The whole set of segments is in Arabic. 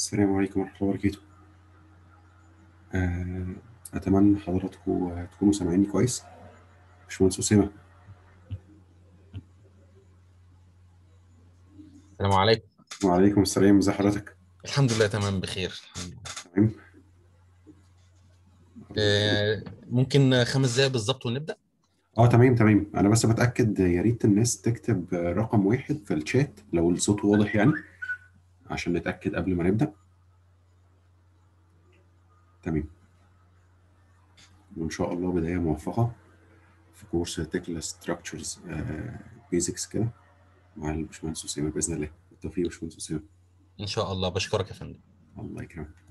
السلام عليكم ورحمة الله وبركاته آه، أتمنى حضراتكم تكونوا سامعيني كويس باشمهندس أسامة السلام عليكم وعليكم السلام ازي حضرتك؟ الحمد لله تمام بخير تمام آه، ممكن خمس دقايق بالظبط ونبدأ اه تمام تمام انا بس بتاكد يا ريت الناس تكتب رقم واحد في الشات لو الصوت واضح يعني عشان نتأكد قبل ما نبدأ تمام وإن شاء الله بداية موفقة في كورس تكلا ستراكشرز بيزكس كده مع الباشمهندس أسامة بإذن الله بالتوفيق يا باشمهندس أسامة إن شاء الله بشكرك يا فندم الله يكرمك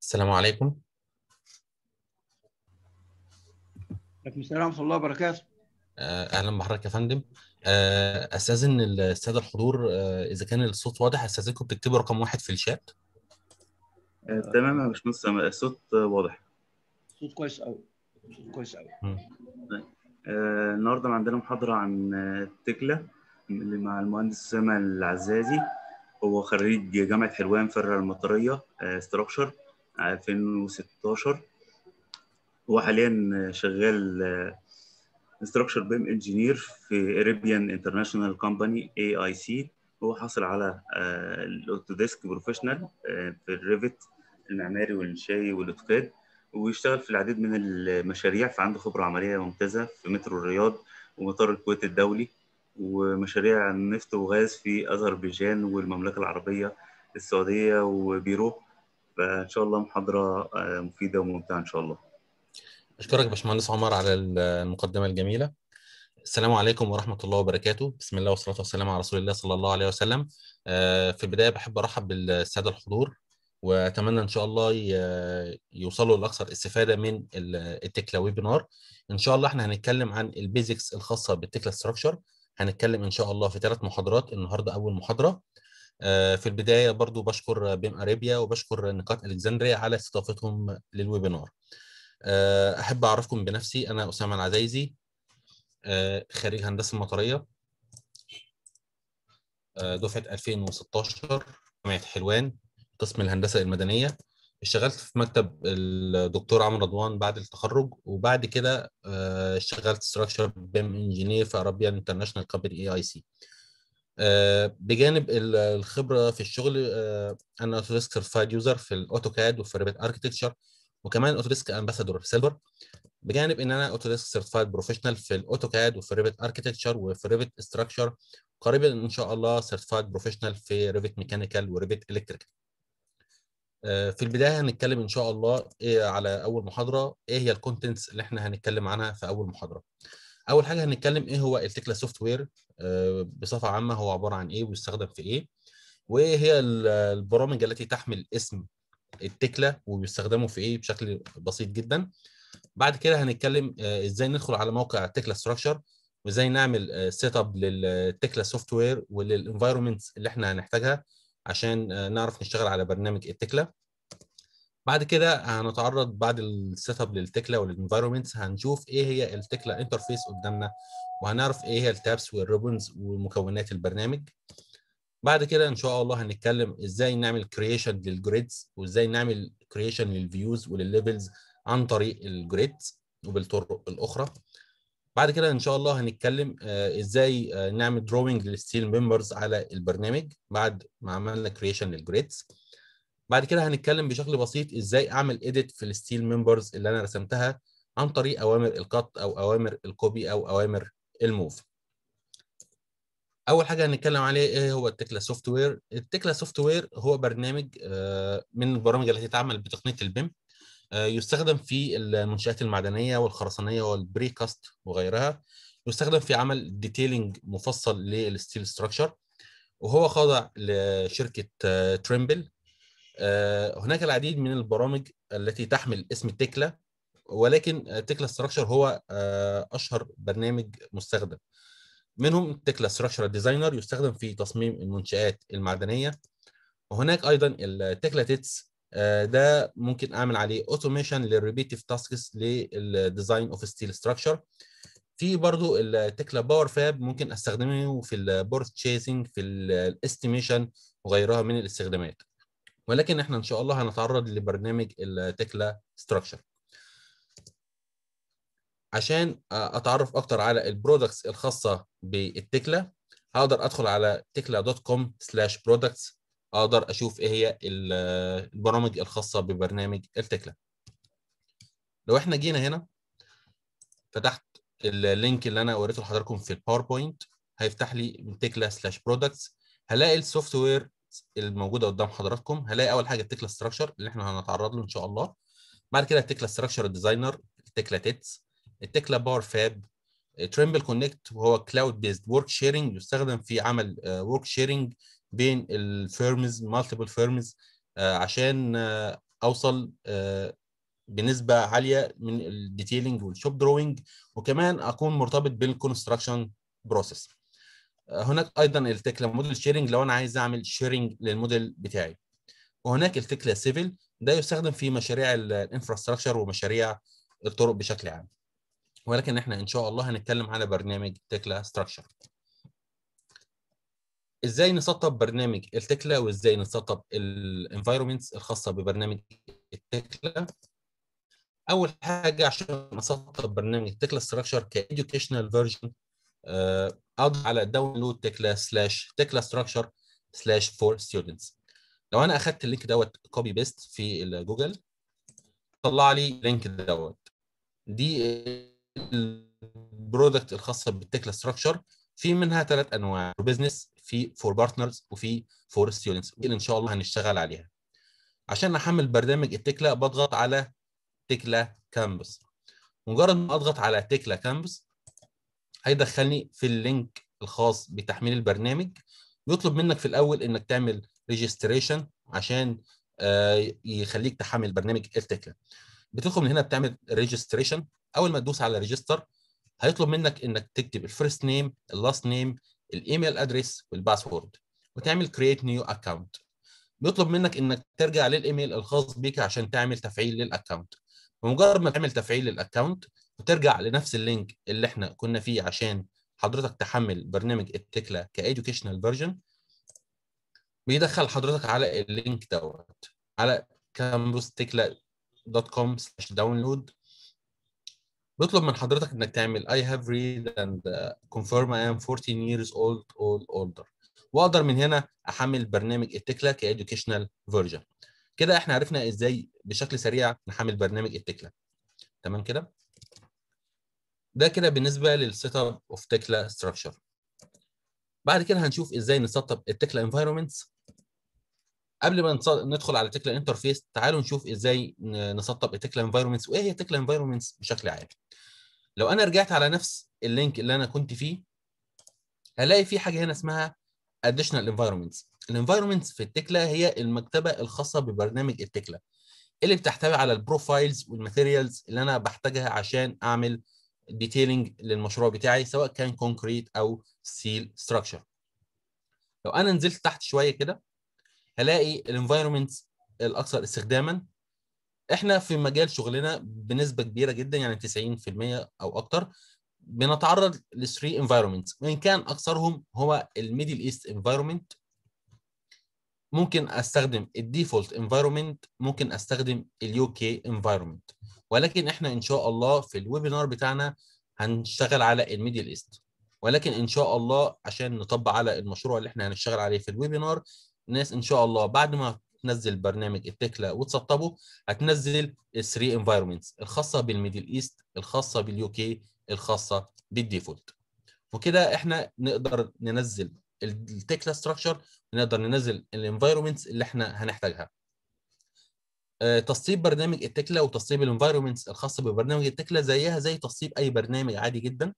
السلام عليكم وعليكم السلام ورحمه الله وبركاته آه، اهلا بحضرتك يا فندم آه، استاذن الساده الحضور آه، اذا كان الصوت واضح استاذنكم تكتبوا رقم واحد في الشات تمام يا باشمهندس الصوت واضح صوت كويس قوي صوت كويس قوي النهارده عندنا محاضره عن تكلا اللي مع المهندس سامي العزازي هو خريج جامعه حلوان فرع المطريه استراكشر 2016 هو حاليا شغال انستراكشر آه، بيم انجينير في اريبيان انترناشونال كومباني اي اي سي هو حاصل على آه، الاوتوديسك بروفيشنال آه، في الريفت المعماري والانشائي والاوتوكاد ويشتغل في العديد من المشاريع فعنده خبره عمليه ممتازه في مترو الرياض ومطار الكويت الدولي ومشاريع نفط وغاز في اذربيجان والمملكه العربيه السعوديه وبيرو فان شاء الله محاضره آه، مفيده وممتعه ان شاء الله اشكرك باشمهندس عمر على المقدمه الجميله السلام عليكم ورحمه الله وبركاته بسم الله والصلاه والسلام على رسول الله صلى الله عليه وسلم آه، في البدايه بحب ارحب بالساده الحضور واتمنى ان شاء الله آه، يوصلوا لاكثر استفاده من التكلا ويبينار ان شاء الله احنا هنتكلم عن البيزكس الخاصه بالتكلا ستراكشر هنتكلم ان شاء الله في ثلاث محاضرات النهارده اول محاضره آه، في البداية برضو بشكر بيم أريبيا وبشكر نقاط ألكسندريا على استضافتهم للويبينار آه، أحب أعرفكم بنفسي أنا أسامة العزايزي آه، خريج هندسة مطرية دفعة 2016 جامعة حلوان قسم الهندسة المدنية اشتغلت في مكتب الدكتور عمرو رضوان بعد التخرج وبعد كده اشتغلت ستراكشر بيم انجينير في عربيا انترناشونال كابل اي اي سي آه، بجانب الخبره في الشغل آه، انا اوتوديسك سيرفايد يوزر في الاوتوكاد وفي ريبت اركتكتشر وكمان اوتوديسك امباسادور في سيلفر بجانب ان انا اوتوديسك سيرفايد بروفيشنال في الاوتوكاد وفي ريبت اركتكتشر وفي ريبت استراكشر قريبا ان شاء الله سيرتيفايد بروفيشنال في ريفت ميكانيكال وريفت الكتريكال في البدايه هنتكلم ان شاء الله إيه على اول محاضره ايه هي الكونتنتس اللي احنا هنتكلم عنها في اول محاضره اول حاجه هنتكلم ايه هو التكلا سوفت وير بصفه عامه هو عباره عن ايه ويستخدم في ايه وايه هي البرامج التي تحمل اسم التكلا وبيستخدموا في ايه بشكل بسيط جدا بعد كده هنتكلم آه، ازاي ندخل على موقع تكلا ستراكشر وازاي نعمل سيت اب للتكلا سوفت وير وللانفايرمنتس اللي احنا هنحتاجها عشان آه، نعرف نشتغل على برنامج التكلا بعد كده هنتعرض بعد السيت اب للتكله والانفايرمنتس هنشوف ايه هي التكله انترفيس قدامنا وهنعرف ايه هي التابس والريبونز ومكونات البرنامج بعد كده ان شاء الله هنتكلم ازاي نعمل كرييشن للجريدز وازاي نعمل كرييشن للفيوز وللليفلز عن طريق الجريدز وبالطرق الاخرى بعد كده ان شاء الله هنتكلم آه، ازاي آه، نعمل دروينج للستيل ممبرز على البرنامج بعد ما عملنا كرييشن للجريدز بعد كده هنتكلم بشكل بسيط ازاي اعمل ايديت في الستيل ممبرز اللي انا رسمتها عن طريق اوامر القط او اوامر الكوبي او اوامر الموف اول حاجه هنتكلم عليه ايه هو التكلا سوفت وير التكلا سوفت وير هو برنامج آه، من البرامج التي تعمل بتقنيه البيم آه، يستخدم في المنشات المعدنيه والخرسانيه والبريكاست وغيرها يستخدم في عمل ديتيلنج مفصل للستيل ستراكشر وهو خاضع لشركه تريمبل آه، آه، هناك العديد من البرامج التي تحمل اسم تكلا ولكن تكلا ستراكشر هو آه، اشهر برنامج مستخدم منهم تكلا ستراكشر ديزاينر يستخدم في تصميم المنشآت المعدنيه وهناك ايضا التكلا تيتس آه، ده ممكن اعمل عليه اوتوميشن للريبيتيف تاسكس للديزاين اوف ستيل ستراكشر في برضو التكلا باور فاب ممكن استخدمه في البورت تشيزنج في الاستيميشن وغيرها من الاستخدامات ولكن احنا ان شاء الله هنتعرض لبرنامج التكلا ستراكشر عشان اتعرف اكتر على البرودكتس الخاصه بالتكلا هقدر ادخل على تكلا دوت كوم سلاش برودكتس اقدر اشوف ايه هي البرامج الخاصه ببرنامج التكلا لو احنا جينا هنا فتحت اللينك اللي انا وريته لحضراتكم في الباوربوينت هيفتح لي تكلا سلاش برودكتس هلاقي السوفت وير الموجوده قدام حضراتكم هلاقي اول حاجه التكلا ستراكشر اللي احنا هنتعرض له ان شاء الله بعد كده التكلا ستراكشر ديزاينر التكلا تيتس التكلا باور فاب تريمبل كونكت وهو كلاود بيزد ورك شيرنج يستخدم في عمل ورك آه، شيرنج بين الفيرمز مالتيبل فيرمز آه، عشان آه، اوصل بنسبه عاليه من الديتيلنج والشوب دروينج وكمان اكون مرتبط بالكونستراكشن بروسيس هناك ايضا التكلا موديل شيرنج لو انا عايز اعمل شيرنج للموديل بتاعي وهناك التكلا سيفل ده يستخدم في مشاريع الانفراستراكشر ومشاريع الطرق بشكل عام ولكن احنا ان شاء الله هنتكلم على برنامج تكلا ستراكشر ازاي نسطب برنامج التكلا وازاي نسطب الانفايرومنتس الخاصه ببرنامج التكلا اول حاجه عشان نسطب برنامج التكلا ستراكشر كاديوكيشنال فيرجن آه، اضغط على داونلود تكلا سلاش تكلا ستراكشر سلاش فور ستودنتس لو انا اخدت اللينك دوت كوبي بيست في جوجل طلع لي اللينك دوت دي البرودكت الخاصه بالتكلا ستراكشر في منها ثلاث انواع فور بزنس في فور بارتنرز وفي فور ستودنتس ان شاء الله هنشتغل عليها عشان احمل برنامج التكلا بضغط على تكلا كامبس مجرد ما اضغط على تكلا كامبس هيدخلني في اللينك الخاص بتحميل البرنامج بيطلب منك في الاول انك تعمل ريجستريشن عشان آه، يخليك تحمل برنامج التكلا بتدخل من هنا بتعمل ريجستريشن اول ما تدوس على ريجستر هيطلب منك انك تكتب الفيرست نيم اللاست نيم الايميل ادريس والباسورد وتعمل كرييت نيو اكونت بيطلب منك انك ترجع للايميل الخاص بيك عشان تعمل تفعيل للاكونت بمجرد ما تعمل تفعيل للاكونت وترجع لنفس اللينك اللي احنا كنا فيه عشان حضرتك تحمل برنامج التكلا كايدوكيشنال فيرجن بيدخل حضرتك على اللينك دوت على كامبوس تكلا دوت كوم سلاش داونلود بيطلب من حضرتك انك تعمل I have read and uh, confirm I am 14 years old or older واقدر من هنا احمل برنامج التكلا كايدوكيشنال فيرجن كده احنا عرفنا ازاي بشكل سريع نحمل برنامج التكلا تمام كده ده كده بالنسبه للسيت اب اوف تكلا ستراكشر بعد كده هنشوف ازاي نسيت اب التكلا انفايرمنتس قبل ما ندخل على تكلا انترفيس تعالوا نشوف ازاي نسيت اب التكلا انفايرمنتس وايه هي تكلا انفايرمنتس بشكل عام لو انا رجعت على نفس اللينك اللي انا كنت فيه هلاقي في حاجه هنا اسمها اديشنال environments الانفايرمنتس في التكلا هي المكتبه الخاصه ببرنامج التكلا اللي بتحتوي على البروفايلز والماتيريالز اللي انا بحتاجها عشان اعمل ديتيلنج للمشروع بتاعي سواء كان كونكريت او سيل ستراكشر لو انا نزلت تحت شويه كده هلاقي الانفايرمنت الاكثر استخداما احنا في مجال شغلنا بنسبه كبيره جدا يعني 90% او اكتر بنتعرض لثري انفايرمنت وان كان اكثرهم هو الميدل ايست انفايرمنت ممكن استخدم الديفولت انفايرمنت ممكن استخدم اليو كي انفايرمنت ولكن احنا ان شاء الله في الويبينار بتاعنا هنشتغل على الميدل ايست ولكن ان شاء الله عشان نطبق على المشروع اللي احنا هنشتغل عليه في الويبينار الناس ان شاء الله بعد ما تنزل برنامج التكلا وتسطبه هتنزل الثري انفايرمنتس الخاصه بالميدل ايست الخاصه باليو كي الخاصه بالديفولت وكده احنا نقدر ننزل التكلا ستراكشر نقدر ننزل الانفايرمنتس اللي احنا هنحتاجها آه، تسطيب برنامج التكلا وتسطيب الانفايرمنتس الخاصه ببرنامج التكلا زيها زي تسطيب اي برنامج عادي جدا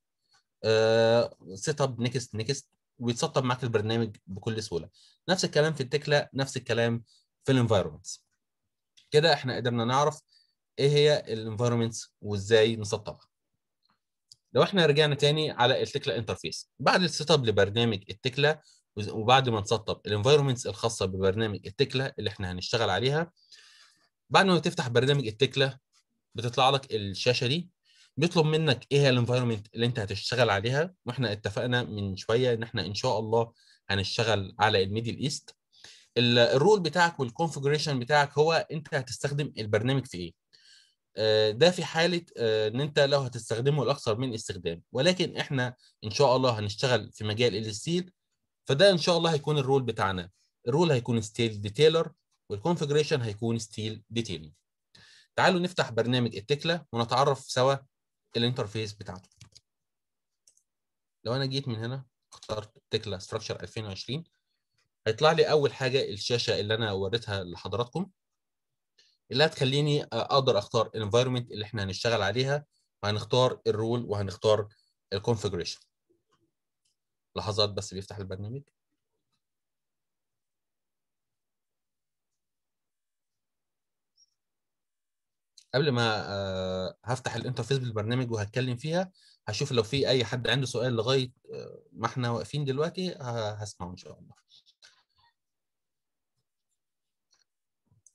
سيت اب نيكست نيكست ويتسطب معاك البرنامج بكل سهوله نفس الكلام في التكلا نفس الكلام في الانفايرمنتس كده احنا قدرنا نعرف ايه هي الانفايرمنتس وازاي نسطبها لو احنا رجعنا تاني على التكلا انترفيس بعد السيت اب لبرنامج التكلا وبعد ما نسطب الانفايرمنتس الخاصه ببرنامج التكلا اللي احنا هنشتغل عليها بعد ما تفتح برنامج التكلا بتطلع لك الشاشه دي بيطلب منك ايه هي الانفايرمنت اللي انت هتشتغل عليها واحنا اتفقنا من شويه ان احنا ان شاء الله هنشتغل على الميدل ايست الرول بتاعك والكونفجريشن بتاعك هو انت هتستخدم البرنامج في ايه آه، ده في حاله آه، ان انت لو هتستخدمه لاكثر من استخدام ولكن احنا ان شاء الله هنشتغل في مجال الستيل فده ان شاء الله هيكون الرول بتاعنا الرول هيكون ستيل ديتيلر والكونفجريشن هيكون ستيل ديتيلنج تعالوا نفتح برنامج التكلة ونتعرف سوا الانترفيس بتاعته لو انا جيت من هنا اخترت تكلة ستراكشر 2020 هيطلع لي اول حاجه الشاشه اللي انا وريتها لحضراتكم اللي هتخليني اقدر اختار الانفايرمنت اللي احنا هنشتغل عليها وهنختار الرول وهنختار الكونفجريشن لحظات بس بيفتح البرنامج قبل ما آه، هفتح الانترفيس بالبرنامج وهتكلم فيها هشوف لو في اي حد عنده سؤال لغايه آه، ما احنا واقفين دلوقتي هسمعه ان شاء الله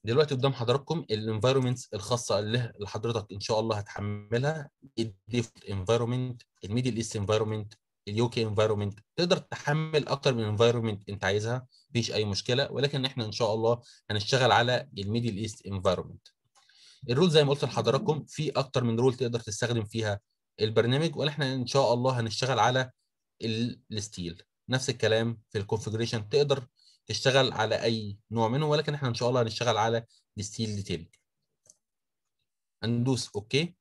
دلوقتي قدام حضراتكم الانفايرمنتس الخاصه اللي حضرتك ان شاء الله هتحملها الديفولت انفايرمنت الميدل ايست انفايرمنت اليو كي انفايرمنت تقدر تحمل اكتر من انفايرمنت انت عايزها مفيش اي مشكله ولكن احنا ان شاء الله هنشتغل على الميدل ايست انفايرمنت الرول زي ما قلت لحضراتكم في اكتر من رول تقدر تستخدم فيها البرنامج ولا احنا ان شاء الله هنشتغل على الستيل نفس الكلام في الكونفجريشن تقدر تشتغل على اي نوع منه ولكن احنا ان شاء الله هنشتغل على الستيل ديتيل هندوس اوكي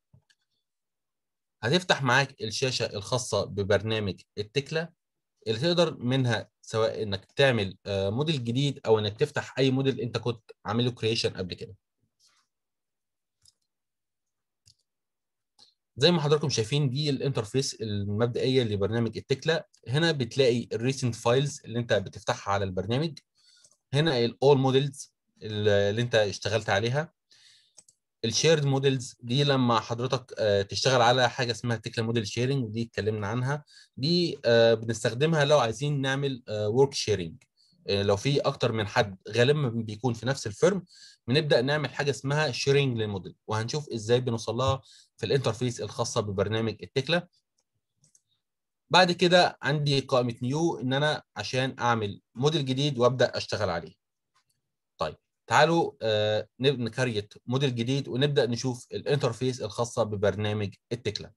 هتفتح معاك الشاشه الخاصه ببرنامج التكله اللي تقدر منها سواء انك تعمل آه، موديل جديد او انك تفتح اي موديل انت كنت عامله كرييشن قبل كده زي ما حضراتكم شايفين دي الانترفيس المبدئيه لبرنامج التكلا هنا بتلاقي الريسنت فايلز اللي انت بتفتحها على البرنامج هنا الاول مودلز اللي انت اشتغلت عليها الشيرد مودلز دي لما حضرتك آه، تشتغل على حاجه اسمها تكلا موديل شيرنج ودي اتكلمنا عنها دي آه، بنستخدمها لو عايزين نعمل ورك آه، شيرنج لو في اكتر من حد غالبا بيكون في نفس الفيرم بنبدا نعمل حاجه اسمها شيرنج للموديل وهنشوف ازاي بنوصلها في الانترفيس الخاصه ببرنامج التكلا بعد كده عندي قائمه نيو ان انا عشان اعمل موديل جديد وابدا اشتغل عليه طيب تعالوا آه نكريت موديل جديد ونبدا نشوف الانترفيس الخاصه ببرنامج التكلا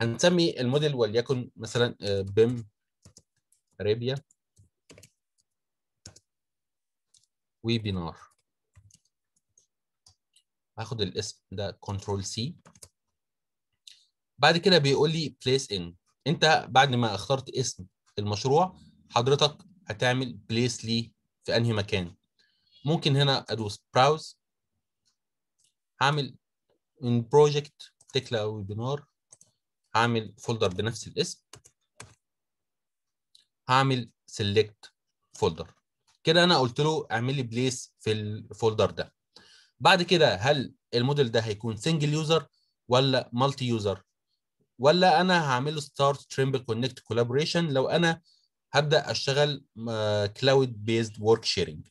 هنسمي الموديل وليكن مثلا آه بيم ريبيا ويبينار هاخد الاسم ده كنترول سي بعد كده بيقول لي بليس ان انت بعد ما اخترت اسم المشروع حضرتك هتعمل بليس ليه في انهي مكان ممكن هنا ادوس براوز هعمل من بروجكت تكلا او ويبينار هعمل فولدر بنفس الاسم هعمل سيلكت فولدر كده انا قلت له اعمل لي بليس في الفولدر ده بعد كده هل الموديل ده هيكون سنجل يوزر ولا مالتي يوزر ولا انا هعمل له ستارت تريمبل كونكت كولابوريشن لو انا هبدا اشتغل كلاود بيزد ورك شيرنج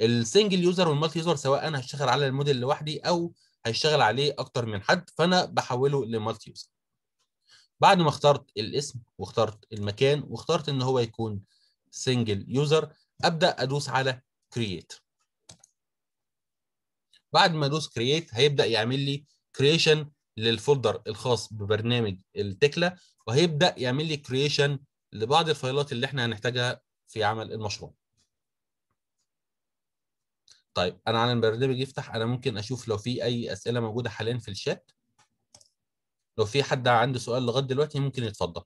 السنجل يوزر والمالتي يوزر سواء انا هشتغل على الموديل لوحدي او هيشتغل عليه اكتر من حد فانا بحوله لمالتي يوزر بعد ما اخترت الاسم واخترت المكان واخترت ان هو يكون سنجل يوزر ابدا ادوس على كرييت بعد ما ادوس كرييت هيبدا يعمل لي كرييشن للفولدر الخاص ببرنامج التكله وهيبدا يعمل لي كرييشن لبعض الفايلات اللي احنا هنحتاجها في عمل المشروع طيب انا على البرنامج يفتح انا ممكن اشوف لو في اي اسئله موجوده حاليا في الشات لو في حد عنده سؤال لغايه دلوقتي ممكن يتفضل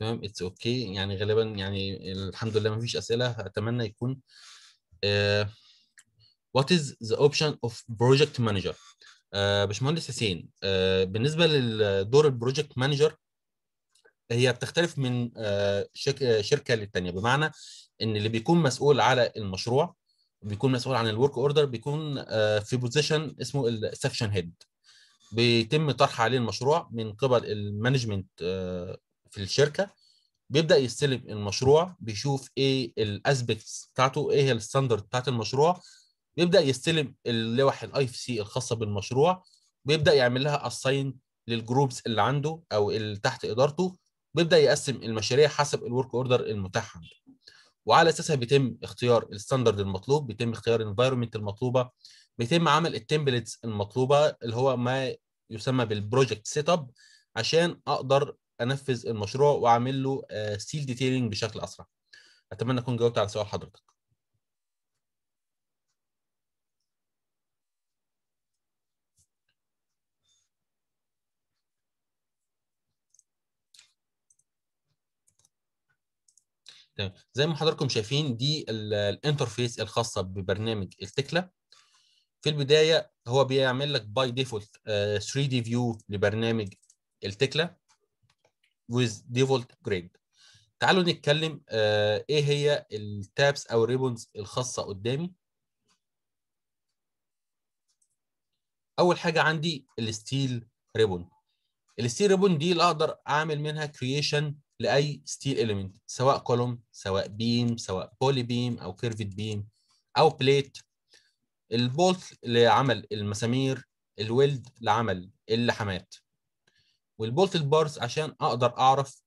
تمام اتس اوكي يعني غالبا يعني الحمد لله ما فيش اسئله اتمنى يكون وات از ذا اوبشن اوف بروجكت مانجر باشمهندس حسين uh, بالنسبه للدور البروجكت مانجر هي بتختلف من آه، آه، شركه للتانيه بمعنى ان اللي بيكون مسؤول على المشروع بيكون مسؤول عن الورك اوردر بيكون في بوزيشن اسمه السكشن هيد بيتم طرح عليه المشروع من قبل المانجمنت في الشركه بيبدا يستلم المشروع بيشوف ايه الاسبكتس بتاعته ايه هي الستاندرد بتاعت المشروع بيبدا يستلم اللوح الاي اف سي الخاصه بالمشروع بيبدا يعمل لها اساين للجروبس اللي عنده او اللي تحت ادارته بيبدا يقسم المشاريع حسب الورك اوردر المتاح عنده وعلى اساسها بيتم اختيار الستاندرد المطلوب بيتم اختيار الانفايرمنت المطلوبه بيتم عمل التمبلتس المطلوبه اللي هو ما يسمى بالبروجكت سيت اب عشان اقدر انفذ المشروع واعمل له سيل آه، ديتيلنج بشكل اسرع اتمنى اكون جاوبت على سؤال حضرتك تمام زي ما حضراتكم شايفين دي الانترفيس الخاصه ببرنامج التكلا في البدايه هو بيعمل لك باي ديفولت 3 دي فيو لبرنامج التكلا with default grid تعالوا نتكلم آه ايه هي التابس او الريبونز الخاصه قدامي اول حاجه عندي الستيل ريبون الستيل ريبون دي اللي اقدر اعمل منها كرييشن لاي ستيل اليمنت سواء كولوم سواء بيم سواء بولي بيم او كيرفت بيم او بليت البولت لعمل المسامير الويلد لعمل اللحمات والبولتد بارز عشان اقدر اعرف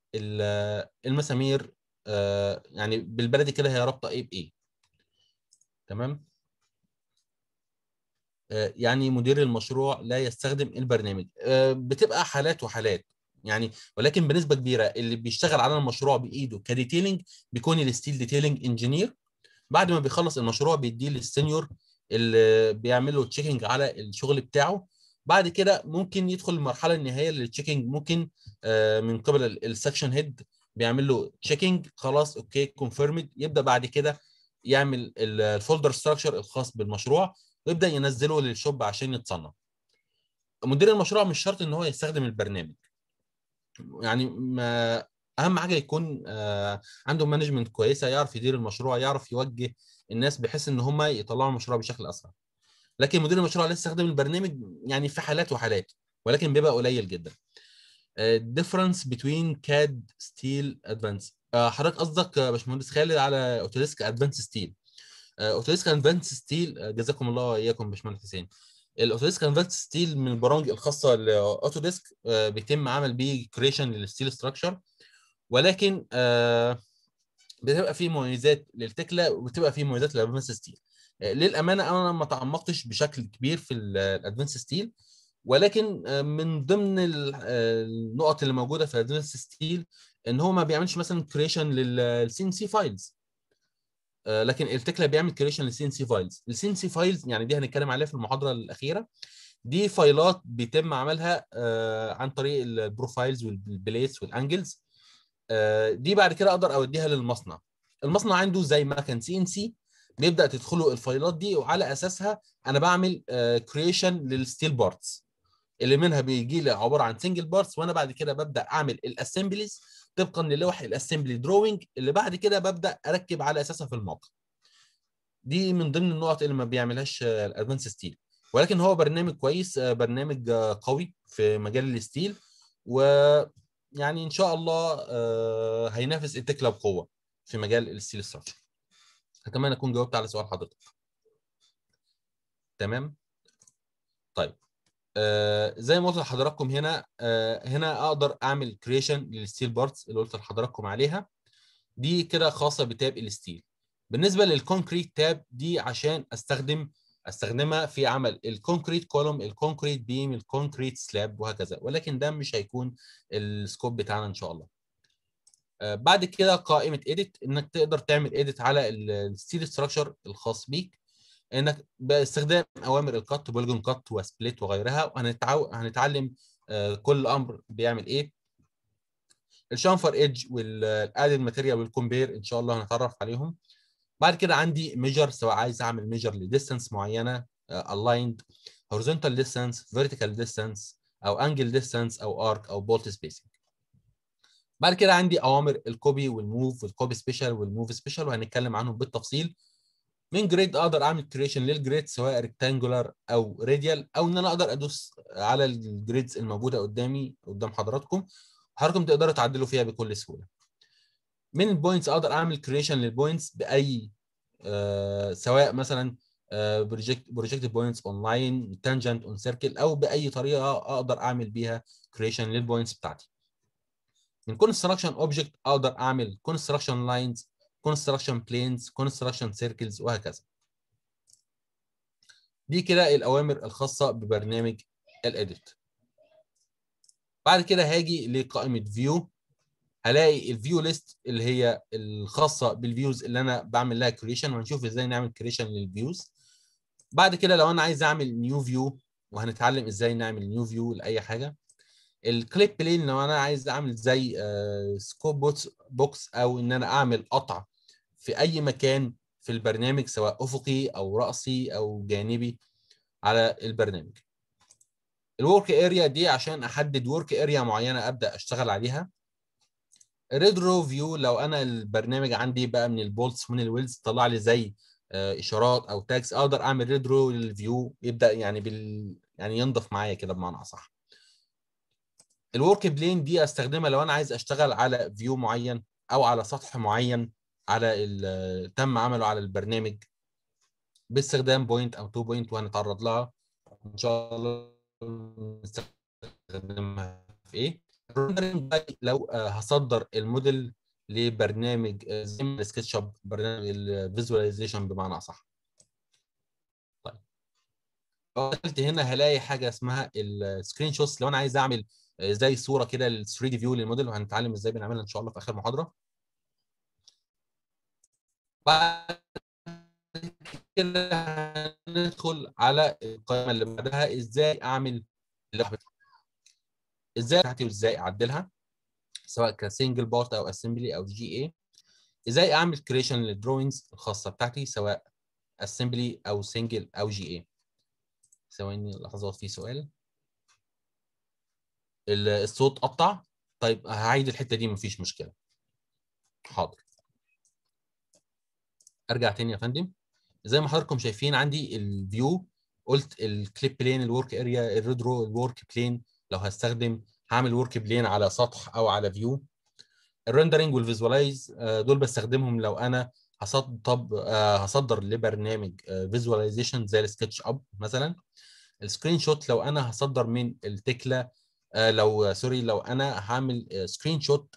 المسامير آه، يعني بالبلدي كده هي رابطه ايه بايه تمام آه، يعني مدير المشروع لا يستخدم البرنامج آه، بتبقى حالات وحالات يعني ولكن بنسبه كبيره اللي بيشتغل على المشروع بايده كديتيلنج بيكون الستيل ديتيلنج انجينير بعد ما بيخلص المشروع بيديه للسينيور اللي بيعمل له تشيكنج على الشغل بتاعه بعد كده ممكن يدخل المرحله النهائيه للتشيكنج ممكن آه، من قبل السكشن هيد بيعمل له تشيكنج خلاص اوكي كونفيرمد يبدا بعد كده يعمل الفولدر ستراكشر الخاص بالمشروع ويبدا ينزله للشوب عشان يتصنع مدير المشروع مش شرط ان هو يستخدم البرنامج يعني ما اهم حاجه يكون آه، عنده مانجمنت كويسه يعرف يدير المشروع يعرف يوجه الناس بحيث ان هم يطلعوا المشروع بشكل اسرع لكن مدير المشروع لسه يستخدم البرنامج يعني في حالات وحالات ولكن بيبقى قليل جدا الديفرنس بتوين كاد ستيل ادفانس حضرتك قصدك يا باشمهندس خالد على اوتوديسك ادفانس ستيل اوتوديسك ادفانس ستيل جزاكم الله واياكم باشمهندس حسين الاوتوديسك ادفانس ستيل من البرامج الخاصه لاوتوديسك آه، بيتم عمل بيه كريشن للستيل ستراكشر ولكن آه، بتبقى فيه مميزات للتكله وبتبقى فيه مميزات للادفانس ستيل للامانه انا ما تعمقتش بشكل كبير في الادفانس ستيل ولكن آه، من ضمن آه، النقط اللي موجوده في الادفانس ستيل ان هو ما بيعملش مثلا كريشن للسي ان سي فايلز لكن التكلا بيعمل كريشن للسي ان سي فايلز السي ان سي فايلز يعني دي هنتكلم عليها في المحاضره الاخيره دي فايلات بيتم عملها آه، عن طريق البروفايلز والبليس والانجلز دي بعد كده اقدر اوديها للمصنع المصنع عنده زي ما كان سي ان سي نبدا تدخلوا الفايلات دي وعلى اساسها انا بعمل كريشن آه، للستيل بارتس اللي منها بيجي لي عباره عن سنجل بارتس وانا بعد كده ببدا اعمل الاسمبليز طبقا للوح الاسمبلي دروينج اللي بعد كده ببدا اركب على اساسها في الموقع دي من ضمن النقط اللي ما بيعملهاش الادفانس آه، ستيل ولكن هو برنامج كويس آه، برنامج قوي في مجال الستيل و يعني ان شاء الله هينافس التكلا بقوه في مجال الستيل ستراكشر كمان اكون جاوبت على سؤال حضرتك تمام طيب آه زي ما قلت لحضراتكم هنا آه هنا اقدر اعمل كريشن للستيل بارتس اللي قلت لحضراتكم عليها دي كده خاصه بتاب الستيل بالنسبه للكونكريت تاب دي عشان استخدم استخدمها في عمل الكونكريت كولوم الكونكريت بيم الكونكريت سلاب وهكذا ولكن ده مش هيكون السكوب بتاعنا ان شاء الله بعد كده قائمه ايديت انك تقدر تعمل ايديت على الستيل ستراكشر الخاص بيك انك باستخدام اوامر الكات بولجن كت وسبليت وغيرها وهنتعلم آه، كل امر بيعمل ايه الشامفر ايدج والادد ماتيريال والكومبير ان شاء الله هنتعرف عليهم بعد كده عندي ميجر سواء عايز اعمل ميجر لديستنس معينه الايند هوريزونتال ديستنس فيرتيكال ديستنس او انجل ديستنس او ارك او بولت سبيسنج بعد كده عندي اوامر الكوبي والموف والكوبي سبيشال والموف سبيشال وهنتكلم عنهم بالتفصيل من جريد اقدر اعمل كريشن للجريد سواء ريكتانجولار او راديال او ان انا اقدر ادوس على الجريدز الموجوده قدامي قدام حضراتكم حضراتكم تقدروا تعدلوا فيها بكل سهوله من البوينتس اقدر اعمل كريشن للبوينتس باي آه سواء مثلا بروجكت بروجكت بوينتس اونلاين تانجنت اون سيركل او باي طريقه اقدر اعمل بيها كريشن للبوينتس بتاعتي الكونستراكشن اوبجكت اقدر اعمل كونستراكشن لاينز كونستراكشن بلينز كونستراكشن سيركلز وهكذا دي كده الاوامر الخاصه ببرنامج الاديت بعد كده هاجي لقائمه فيو هلاقي الفيو ليست اللي هي الخاصه بالفيوز اللي انا بعمل لها كريشن وهنشوف ازاي نعمل كريشن للفيوز بعد كده لو انا عايز اعمل نيو فيو وهنتعلم ازاي نعمل نيو فيو لاي حاجه الكليب بلين لو انا عايز اعمل زي سكوب بوكس, بوكس او ان انا اعمل قطع في اي مكان في البرنامج سواء افقي او راسي او جانبي على البرنامج الورك اريا دي عشان احدد ورك اريا معينه ابدا اشتغل عليها الريد رو فيو لو انا البرنامج عندي بقى من البولتس ومن الويلز طلع لي زي آه، اشارات او تاكس اقدر اعمل ريد رو للفيو يبدا يعني بال يعني ينضف معايا كده بمعنى اصح الورك بلين دي استخدمها لو انا عايز اشتغل على فيو معين او على سطح معين على تم عمله على البرنامج باستخدام بوينت او تو بوينت وهنتعرض لها ان شاء الله نستخدمها في ايه لو آه، هصدر الموديل لبرنامج آه، زي سكتش اب برنامج الفيزواليزيشن بمعنى اصح طيب قلت هنا هلاقي حاجه اسمها السكرين شوتس لو انا عايز اعمل زي صوره كده ال 3 دي فيو للموديل وهنتعلم ازاي بنعملها ان شاء الله في اخر محاضره بعد كده هندخل على القائمه اللي بعدها ازاي اعمل ازاي بتاعتي وازاي اعدلها سواء كسنجل بارت او اسمبلي او جي اي ازاي اعمل كريشن للدروينجز الخاصه بتاعتي سواء اسمبلي او سنجل او جي اي ثواني لحظات في سؤال الصوت قطع طيب هعيد الحته دي مفيش مشكله حاضر ارجع تاني يا فندم زي ما حضراتكم شايفين عندي الفيو قلت الكليب بلين الورك اريا الريدرو الورك بلين لو هستخدم هعمل ورك بلين على سطح او على فيو الريندرنج والفيزواليز آه، دول بستخدمهم لو انا هسطب آه، هصدر لبرنامج فيزواليزيشن آه، زي السكتش اب مثلا السكرين شوت لو انا هصدر من التكله آه، لو سوري لو انا هعمل سكرين شوت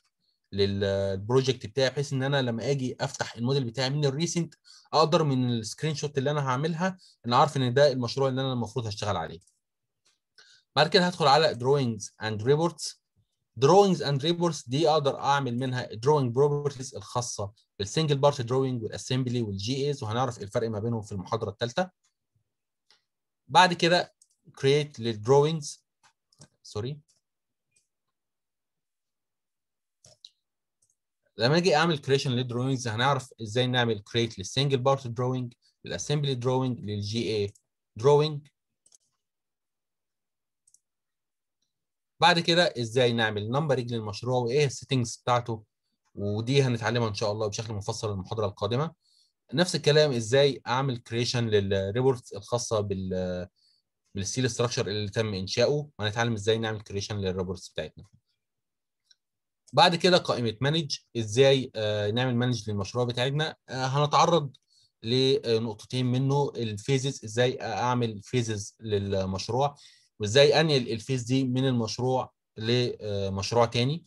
للبروجكت بتاعي بحيث ان انا لما اجي افتح الموديل بتاعي من الريسنت اقدر من السكرين شوت اللي انا هعملها ان اعرف ان ده المشروع اللي انا المفروض هشتغل عليه بعد كده هدخل على drawings and reports drawings and reports دي اقدر اعمل منها drawing properties الخاصه بالسنجل بارت drawing والاسمبلي والجي ايز وهنعرف الفرق ما بينهم في المحاضره الثالثه بعد كده create للدروينجز سوري لما اجي اعمل كريشن للدروينجز هنعرف ازاي نعمل كريت للسنجل بارت دروينج للاسمبلي دروينج للجي اي دروينج بعد كده ازاي نعمل نمبرنج للمشروع وايه السيتنجز بتاعته ودي هنتعلمها ان شاء الله بشكل مفصل المحاضره القادمه نفس الكلام ازاي اعمل كريشن للريبورتس الخاصه بال بالستيل ستراكشر اللي تم انشاؤه وهنتعلم ازاي نعمل كريشن للريبورتس بتاعتنا بعد كده قائمه مانج ازاي آه، نعمل مانج للمشروع بتاعتنا آه، هنتعرض لنقطتين منه الفيزز ازاي اعمل فيزز للمشروع وازاي انقل الفيز دي من المشروع لمشروع آه، تاني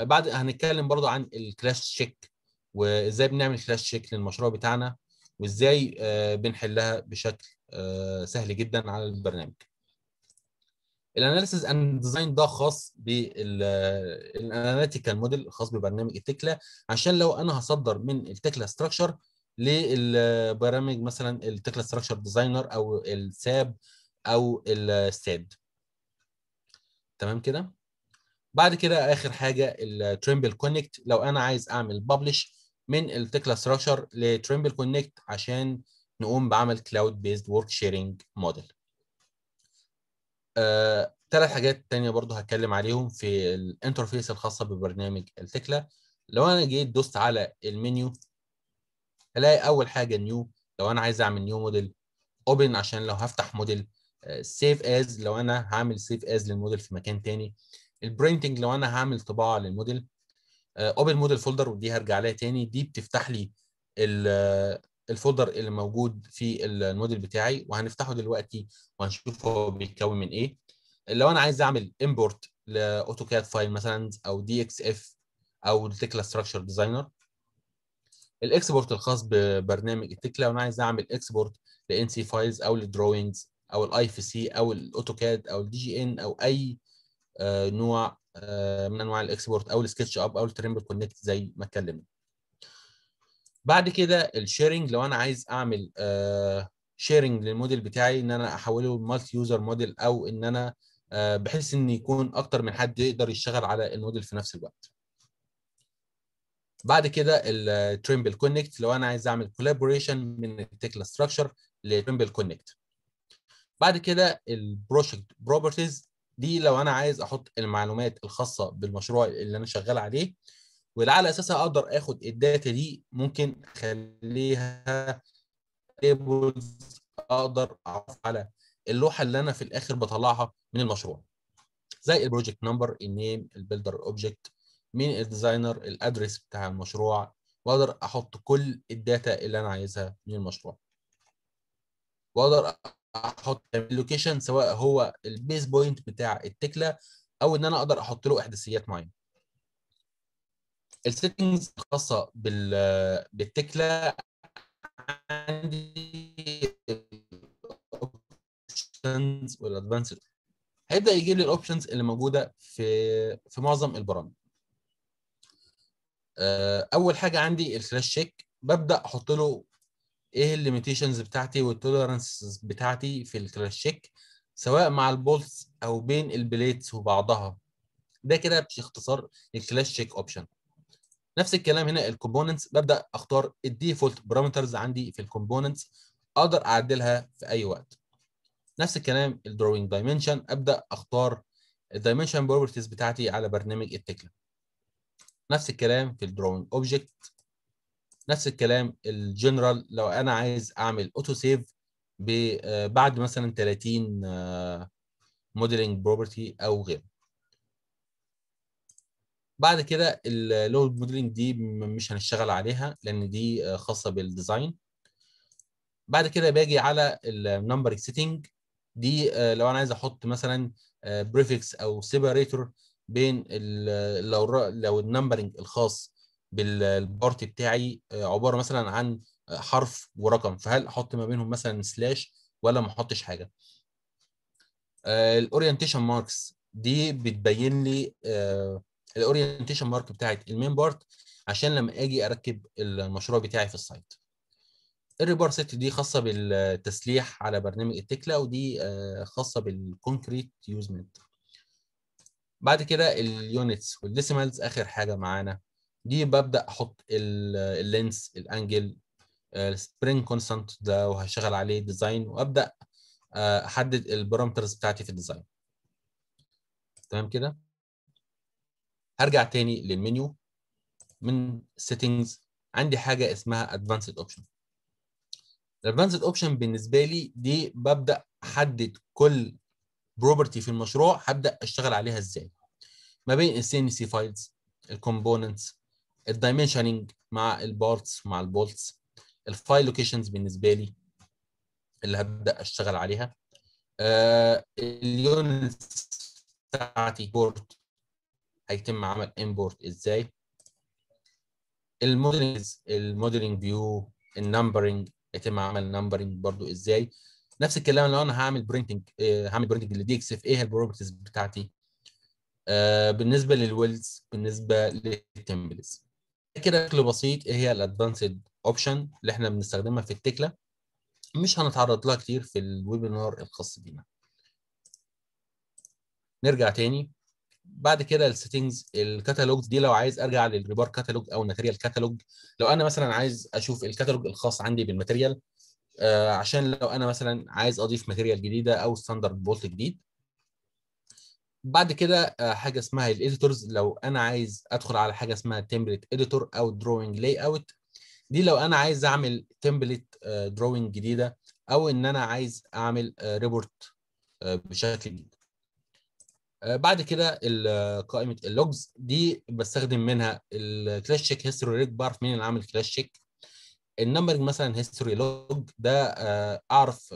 بعد هنتكلم برضو عن الكلاش تشيك وازاي بنعمل كلاش تشيك للمشروع بتاعنا وازاي بنحلها بشكل سهل جدا على البرنامج الاناليسيز اند ديزاين ده خاص بالاناليتيكال موديل خاص ببرنامج التكلا عشان لو انا هصدر من التكلا ستراكشر للبرامج مثلا التكلا ستراكشر ديزاينر او الساب او الساد تمام كده بعد كده اخر حاجه التريمبل كونكت لو انا عايز اعمل ببلش من التكلا ستراكشر لتريمبل كونكت عشان نقوم بعمل كلاود بيزد ورك شيرنج موديل ثلاث آه، حاجات تانية برضو هتكلم عليهم في الانترفيس الخاصة ببرنامج التكلا لو انا جيت دوست على المنيو هلاقي اول حاجة نيو لو انا عايز اعمل نيو موديل اوبن عشان لو هفتح موديل سيف از لو انا هعمل سيف از للموديل في مكان تاني البرينتنج لو انا هعمل طباعة للموديل اوبن موديل فولدر ودي هرجع لها تاني دي بتفتح لي الفولدر اللي موجود في الموديل بتاعي وهنفتحه دلوقتي وهنشوف هو بيتكون من ايه لو انا عايز اعمل امبورت لاوتوكاد فايل مثلا او دي اكس اف او التكلا ستراكشر ديزاينر الاكسبورت الخاص ببرنامج التكلا وانا عايز اعمل اكسبورت لان سي فايلز او للدروينجز او الاي في سي او الاوتوكاد او الدي جي ان او اي آه، نوع آه، من انواع الاكسبورت او السكتش اب او التريمبل كونكت زي ما اتكلمنا بعد كده الشيرنج لو انا عايز اعمل شيرنج آه، للموديل بتاعي ان انا احوله مالتي يوزر موديل او ان انا آه، بحيث ان يكون اكتر من حد يقدر يشتغل على الموديل في نفس الوقت بعد كده التريمبل كونكت لو انا عايز اعمل كولابوريشن من التكلا ستراكشر لتريمبل كونكت بعد كده البروجكت بروبرتيز دي لو انا عايز احط المعلومات الخاصه بالمشروع اللي انا شغال عليه وعلى على اساسها اقدر اخد الداتا دي ممكن اخليها اقدر اعرف على اللوحه اللي انا في الاخر بطلعها من المشروع زي البروجكت نمبر النيم البيلدر اوبجكت مين الديزاينر الادرس بتاع المشروع واقدر احط كل الداتا اللي انا عايزها من المشروع واقدر احط اللوكيشن سواء هو البيس بوينت بتاع التكله او ان انا اقدر احط له احداثيات معينه السيتنجز الخاصه بال بالتكله عندي الاوبشنز والادفانسد هيبدا يجيب لي الاوبشنز اللي موجوده في في معظم البرامج آه، اول حاجه عندي الفلاش شيك ببدا احط له ايه الليميتيشنز بتاعتي والتولرنسز بتاعتي في الكلاش شيك سواء مع البولز او بين البليتس وبعضها ده كده باختصار الكلاش شيك اوبشن نفس الكلام هنا الكومبوننتس ببدا اختار الديفولت بارامترز عندي في الكومبوننتس اقدر اعدلها في اي وقت نفس الكلام الدروينج دايمنشن ابدا اختار الدايمنشن بروبرتيز بتاعتي على برنامج التكلا نفس الكلام في الدروينج اوبجكت نفس الكلام الجنرال لو انا عايز اعمل اوتو آه، سيف بعد مثلا 30 موديلنج بروبرتي او غيره بعد كده اللود موديلنج دي مش هنشتغل عليها لان دي آه، خاصه بالديزاين بعد كده باجي على النمبر سيتنج دي آه، لو انا عايز احط مثلا بريفكس آه، او سيبريتور بين لو لو النمبرنج الخاص بالبارت بتاعي عباره مثلا عن حرف ورقم فهل احط ما بينهم مثلا سلاش ولا ما احطش حاجه الاورينتيشن ماركس دي بتبين لي الاورينتيشن مارك بتاعت المين بارت عشان لما اجي اركب المشروع بتاعي في السايت سيت دي خاصه بالتسليح على برنامج التكلا ودي آه، خاصه بالكونكريت يوزمنت بعد كده اليونتس والديسيمالز اخر حاجه معانا دي ببدا احط اللينس الانجل سبرينج آه، كونستانت ده وهشتغل عليه ديزاين وابدا آه، احدد البارامترز بتاعتي في الديزاين تمام كده هرجع تاني للمنيو من سيتنجز عندي حاجه اسمها ادفانسد اوبشن الادفانسد اوبشن بالنسبه لي دي ببدا احدد كل بروبرتي في المشروع هبدا اشتغل عليها ازاي ما بين السي ان سي فايلز الكومبوننتس الدايمنشننج مع البارتس مع البولتس الفايل لوكيشنز بالنسبه لي اللي هبدا اشتغل عليها آه اليونتس بتاعتي بورت هيتم عمل امبورت ازاي المودلز الموديلنج فيو النمبرنج يتم عمل نمبرنج برضو ازاي نفس الكلام لو انا هعمل برينتنج آه، هعمل برينتنج للدي اكس اف ايه هي البروبرتيز بتاعتي آه، بالنسبه للويلز بالنسبه للتمبلز كده شكل بسيط ايه هي الادفانسد اوبشن اللي احنا بنستخدمها في التكله مش هنتعرض لها كتير في الويبينار الخاص بينا نرجع تاني بعد كده السيتنجز الكتالوجز دي لو عايز ارجع للريبار كتالوج او الماتيريال كتالوج لو انا مثلا عايز اشوف الكتالوج الخاص عندي بالماتيريال آه عشان لو انا مثلا عايز اضيف ماتيريال جديده او ستاندرد بولت جديد بعد كده آه حاجه اسمها الايديتورز لو انا عايز ادخل على حاجه اسمها تمبلت اديتور او دروينج لاي اوت دي لو انا عايز اعمل تمبلت دروينج آه، جديده او ان انا عايز اعمل ريبورت آه، آه، بشكل جديد آه، بعد كده آه، قائمه اللوجز دي بستخدم منها الكلاش تشيك هيستوري ريك بعرف مين اللي عامل كلاش تشيك النمبرنج مثلا هيستوري لوج ده آه، اعرف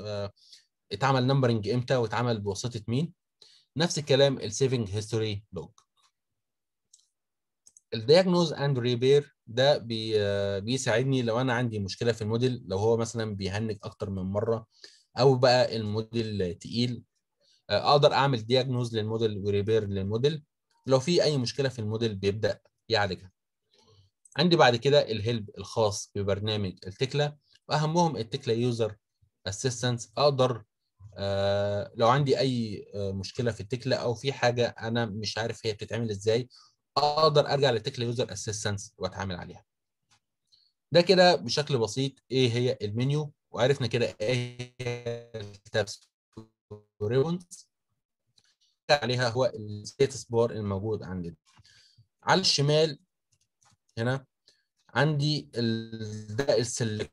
اتعمل نمبرنج امتى واتعمل بواسطه مين نفس الكلام السيفنج هيستوري لوج الدياجنوز اند ريبير ده بي بيساعدني لو انا عندي مشكله في الموديل لو هو مثلا بيهنج اكتر من مره او بقى الموديل تقيل آه، اقدر اعمل دياجنوز للموديل وريبير للموديل لو في اي مشكله في الموديل بيبدا يعالجها عندي بعد كده الهيلب الخاص ببرنامج التكلا واهمهم التكلا يوزر اسيستنس اقدر آه، لو عندي اي آه، مشكله في التكلا او في حاجه انا مش عارف هي بتتعمل ازاي اقدر ارجع للتكلا يوزر اسيستنس واتعامل عليها ده كده بشكل بسيط ايه هي المنيو وعرفنا كده ايه هي التابس ريبونز عليها هو الستيتس بار الموجود عندنا على الشمال هنا عندي ال ده السلكت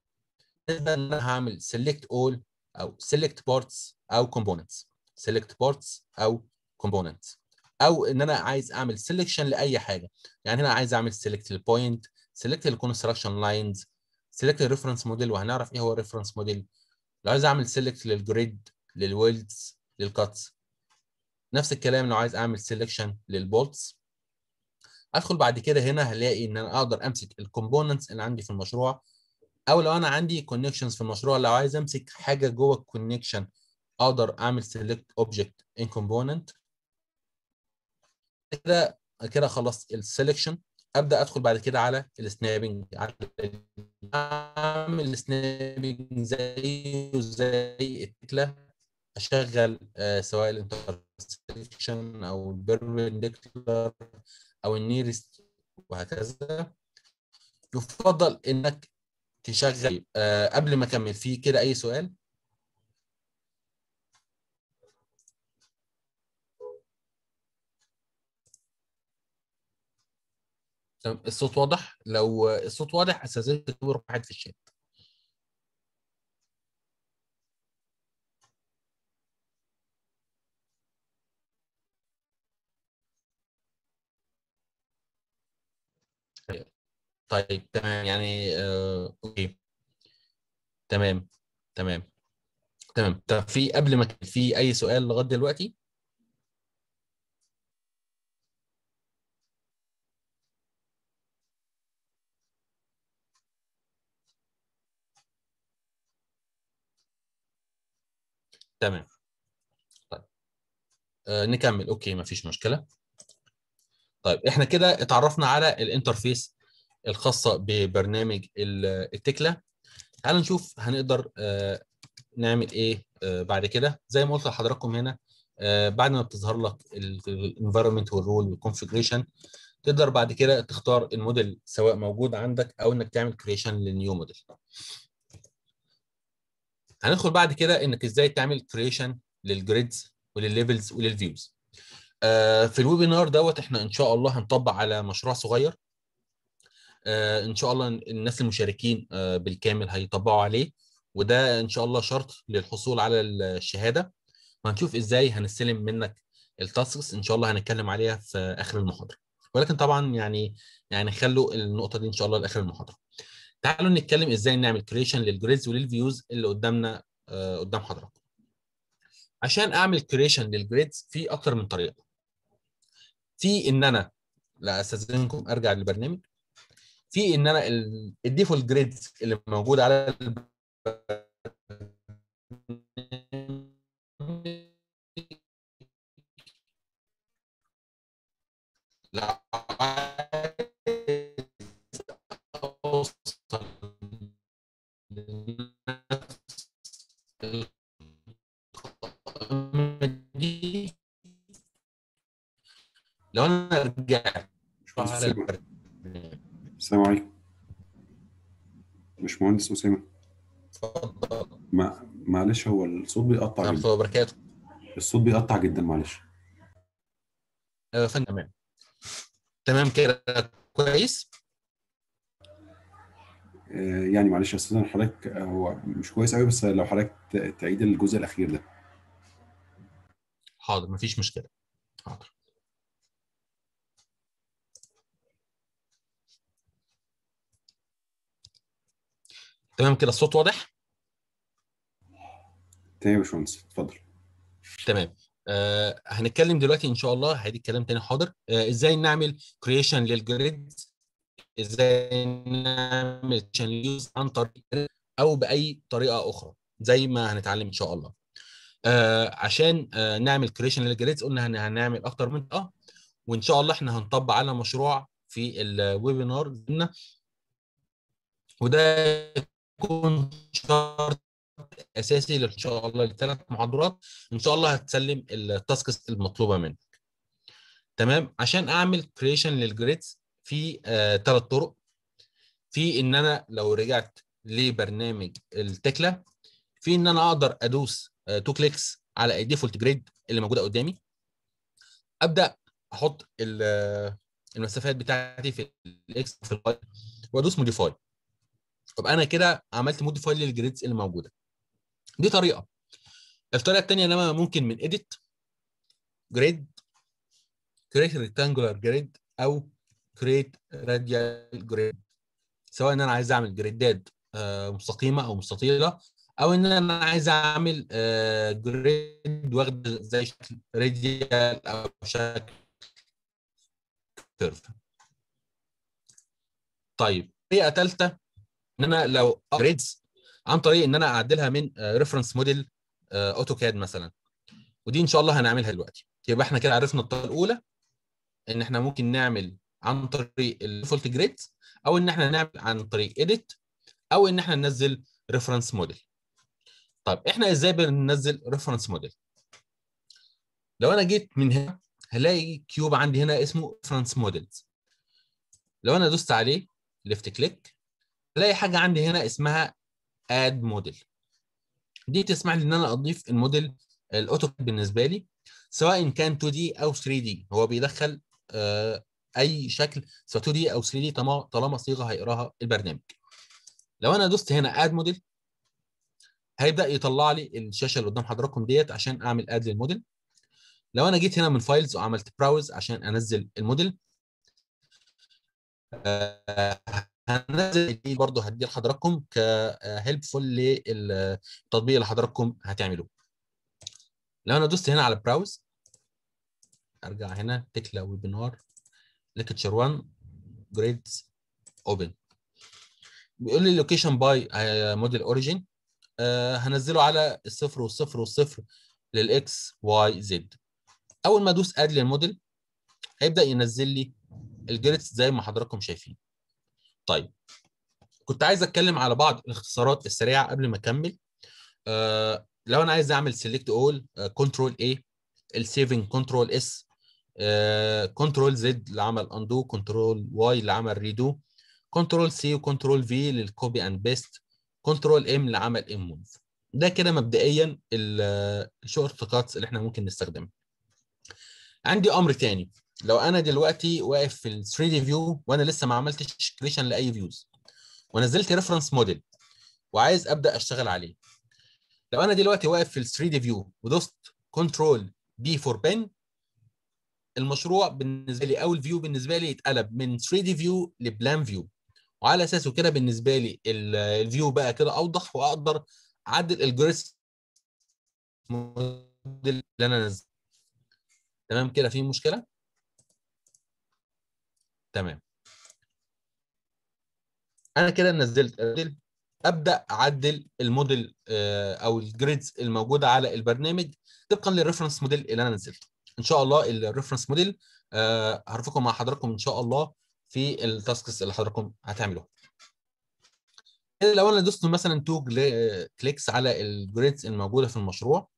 انا هعمل سيلكت اول او سيلكت بارتس او كومبوننتس سيلكت بارتس او كومبوننتس او ان انا عايز اعمل سيلكشن لاي حاجه يعني هنا عايز اعمل سيلكت البوينت سيلكت الكونستراكشن لاينز سيلكت الريفرنس موديل وهنعرف ايه هو الريفرنس موديل لو عايز اعمل سيلكت للجريد للويلدز للكاتس نفس الكلام لو عايز اعمل سيلكشن للبولتس ادخل بعد كده هنا هلاقي ان انا اقدر امسك الكومبوننتس اللي عندي في المشروع او لو انا عندي كونكشنز في المشروع لو عايز امسك حاجه جوه الكونكشن اقدر اعمل سيلكت اوبجكت ان كومبوننت كده كده خلصت السيلكشن ابدا ادخل بعد كده على السنابنج اعمل السنابنج زيه زي التكله اشغل آه، سواء الانترسكشن او البربنديكولار او النيرست وهكذا يفضل انك تشغل آه، قبل ما اكمل في كده اي سؤال الصوت واضح لو الصوت واضح اساسا تكبر واحد في الشات طيب تمام يعني آه، اوكي تمام تمام تمام طب في قبل ما في اي سؤال لغايه دلوقتي تمام طيب آه نكمل اوكي مفيش مشكله طيب احنا كده اتعرفنا على الانترفيس الخاصه ببرنامج التكله تعالوا نشوف هنقدر آه، نعمل ايه آه، بعد كده زي ما قلت لحضراتكم هنا آه، بعد ما بتظهر لك الانفايرمنت والرول والكونفيجريشن تقدر بعد كده تختار الموديل سواء موجود عندك او انك تعمل كريشن للنيو موديل هندخل بعد كده انك ازاي تعمل كريشن للجريدز وللليفلز وللفيوز في الويبينار دوت احنا ان شاء الله هنطبق على مشروع صغير آه، ان شاء الله الناس المشاركين آه، بالكامل هيطبقوا عليه وده ان شاء الله شرط للحصول على الشهاده وهنشوف ازاي هنستلم منك التاسكس ان شاء الله هنتكلم عليها في اخر المحاضره ولكن طبعا يعني يعني خلوا النقطه دي ان شاء الله لاخر المحاضره تعالوا نتكلم ازاي نعمل كريشن للجريدز وللفيوز اللي قدامنا آه، قدام حضراتكم عشان اعمل كريشن للجريدز في اكتر من طريقه في ان انا لا استاذنكم ارجع للبرنامج في ان انا الديفولت جريدز اللي موجوده على لا لو انا رجعت شوف السلام عليكم باشمهندس اسامه ما... معلش هو الصوت بيقطع نعم، جدا وبركاته الصوت بيقطع جدا معلش آه، ثانيه تمام تمام كده كويس آه، يعني معلش يا استاذ حضرتك آه، هو مش كويس قوي بس لو حضرتك تعيد الجزء الاخير ده حاضر مفيش مشكله حاضر تمام كده الصوت واضح؟ تمام يا باشمهندس اتفضل تمام آه هنتكلم دلوقتي ان شاء الله هيدي الكلام تاني حاضر آه ازاي نعمل كرييشن للجريد ازاي نعمل يوز عن طريق او باي طريقه اخرى زي ما هنتعلم ان شاء الله آه عشان آه نعمل كريشن للجريدز قلنا هنعمل اكتر من اه وان شاء الله احنا هنطبق على مشروع في الويبينار قلنا وده يكون شرط اساسي ان شاء الله لثلاث محاضرات ان شاء الله هتسلم التاسكس المطلوبه منك تمام عشان اعمل كريشن للجريدز في ثلاث آه، طرق في ان انا لو رجعت لبرنامج التكله في ان انا اقدر ادوس تو آه، كليكس على الديفولت جريد اللي موجوده قدامي ابدا احط آه، المسافات بتاعتي في الاكس في الواي وادوس موديفاي طب انا كده عملت موديفاي للجريدز اللي موجوده دي طريقه الطريقه الثانيه ان انا ممكن من اديت جريد كريت ريكتانجولار جريد او كريت راديال جريد سواء ان انا عايز اعمل جريدات آه، مستقيمه او مستطيله او ان انا عايز اعمل جريد آه، واخد زي شكل راديال او شكل كيرف طيب طريقه ثالثه ان انا لو ابجريدز عن طريق ان انا اعدلها من ريفرنس موديل اوتوكاد مثلا ودي ان شاء الله هنعملها دلوقتي يبقى احنا كده عرفنا الطريقه الاولى ان احنا ممكن نعمل عن طريق الديفولت جريد او ان احنا نعمل عن طريق اديت او ان احنا ننزل ريفرنس موديل طب احنا ازاي بننزل ريفرنس موديل لو انا جيت من هنا هلاقي كيوب عندي هنا اسمه ريفرنس موديلز لو انا دوست عليه ليفت كليك الاقي حاجه عندي هنا اسمها اد موديل دي تسمح لي ان انا اضيف الموديل الاوتوكاد بالنسبه لي سواء كان 2 دي او 3 دي هو بيدخل آه، اي شكل سواء 2 دي او 3 دي طالما صيغه هيقراها البرنامج لو انا دوست هنا اد موديل هيبدا يطلع لي الشاشه اللي قدام حضراتكم ديت عشان اعمل اد للموديل لو انا جيت هنا من فايلز وعملت براوز عشان انزل الموديل آه، هنزل دي برضه هدي لحضراتكم كهيلبفول آه، للتطبيق اللي حضراتكم هتعملوه لو انا دوست هنا على براوز ارجع هنا تكلا ويبنار ليكتشر 1 جريدز اوبن بيقول لي اللوكيشن باي موديل اوريجين هنزله على الصفر والصفر والصفر للاكس واي زد اول ما ادوس اد للموديل هيبدا ينزل لي الجريدز زي ما حضراتكم شايفين طيب كنت عايز اتكلم على بعض الاختصارات السريعه قبل ما اكمل آه لو انا عايز اعمل سيلكت اول كنترول اي السيفنج كنترول اس كنترول زد لعمل اندو كنترول واي لعمل ريدو كنترول سي وكنترول في للكوبي اند بيست كنترول ام لعمل موف ده كده مبدئيا الشورت كاتس اللي احنا ممكن نستخدمها عندي امر تاني لو انا دلوقتي واقف في ال 3 دي فيو وانا لسه ما عملتش كريشن لاي فيوز ونزلت ريفرنس موديل وعايز ابدا اشتغل عليه لو انا دلوقتي واقف في ال 3 دي فيو ودوست كنترول بي فور بن المشروع بالنسبه لي او الفيو بالنسبه لي اتقلب من 3 دي فيو لبلان فيو وعلى اساسه كده بالنسبه لي الفيو بقى كده اوضح واقدر اعدل الجريس اللي انا نزلته تمام كده في مشكله تمام انا كده نزلت أدل. ابدا اعدل الموديل آه، او الجريدز الموجوده على البرنامج طبقا للريفرنس موديل اللي انا نزلته ان شاء الله الريفرنس موديل هرفقه مع حضراتكم ان شاء الله في التاسكس اللي حضراتكم هتعملوها إيه، لو انا دوست مثلا تو كليكس آه، على الجريدز الموجوده في المشروع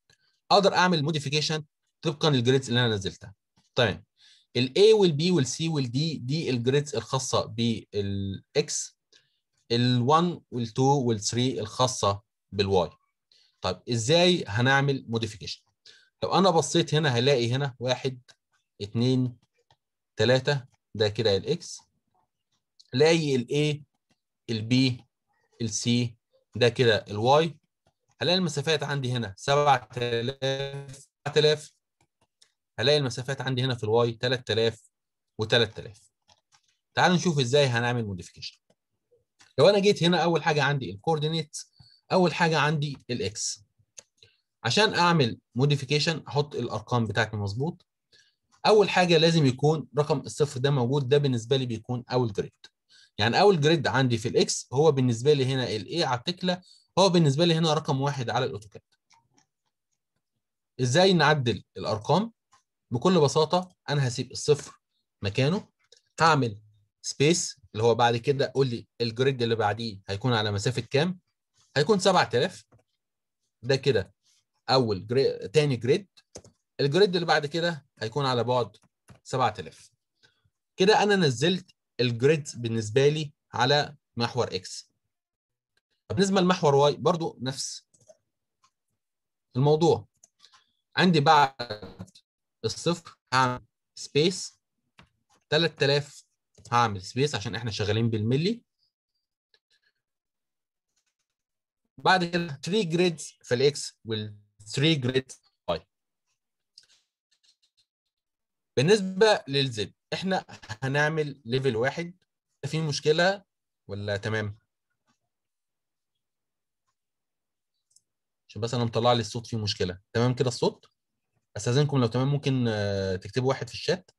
اقدر اعمل موديفيكيشن طبقا للجريدز اللي انا نزلتها تمام طيب. ال A وال B وال C وال D دي الجريدز الخاصة بالإكس ال 1 وال 2 وال 3 الخاصة بالواي طيب ازاي هنعمل موديفيكيشن لو انا بصيت هنا هلاقي هنا 1 2 3 ده كده الاكس الاقي الاي البي السي ده كده الواي هلاقي المسافات عندي هنا 7000 7000 هلاقي المسافات عندي هنا في الواي 3000 و3000 تعال نشوف ازاي هنعمل موديفيكيشن لو انا جيت هنا اول حاجه عندي الكوردينيت اول حاجه عندي الاكس عشان اعمل موديفيكيشن احط الارقام بتاعتي مظبوط اول حاجه لازم يكون رقم الصفر ده موجود ده بالنسبه لي بيكون اول جريد يعني اول جريد عندي في الاكس هو بالنسبه لي هنا الاي على التكله هو بالنسبه لي هنا رقم واحد على الاوتوكاد ازاي نعدل الارقام بكل بساطه انا هسيب الصفر مكانه هعمل سبيس اللي هو بعد كده قول لي الجريد اللي بعديه هيكون على مسافه كام هيكون 7000 ده كده اول جريد تاني جريد الجريد اللي بعد كده هيكون على بعد 7000 كده انا نزلت الجريد بالنسبه لي على محور اكس بالنسبه لمحور واي برضو نفس الموضوع عندي بعد الصفر هعمل سبيس 3000 هعمل سبيس عشان احنا شغالين بالملي بعد كده 3 جريدز في الاكس وال 3 جريدز واي بالنسبه للزد احنا هنعمل ليفل واحد في مشكله ولا تمام عشان بس انا مطلع لي الصوت فيه مشكله تمام كده الصوت استاذنكم لو تمام ممكن آه، تكتبوا واحد في الشات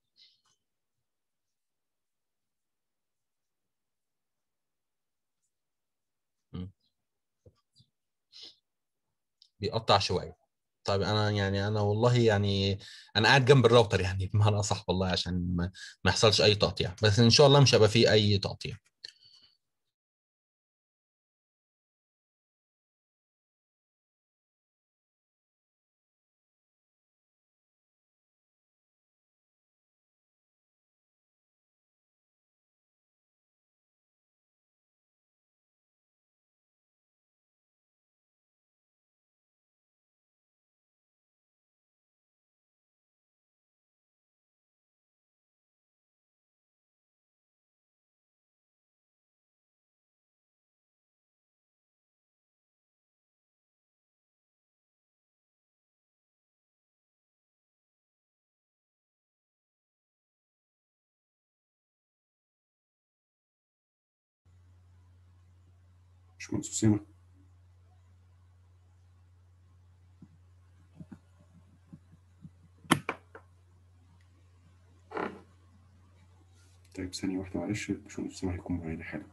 بيقطع شويه طيب انا يعني انا والله يعني انا قاعد جنب الراوتر يعني بمعنى اصح والله عشان ما يحصلش اي تقطيع بس ان شاء الله مش هيبقى فيه اي تقطيع Bashmann Susema. طيب ثانية واحدة معلش الباشمهندس سامح هيكون معانا حالا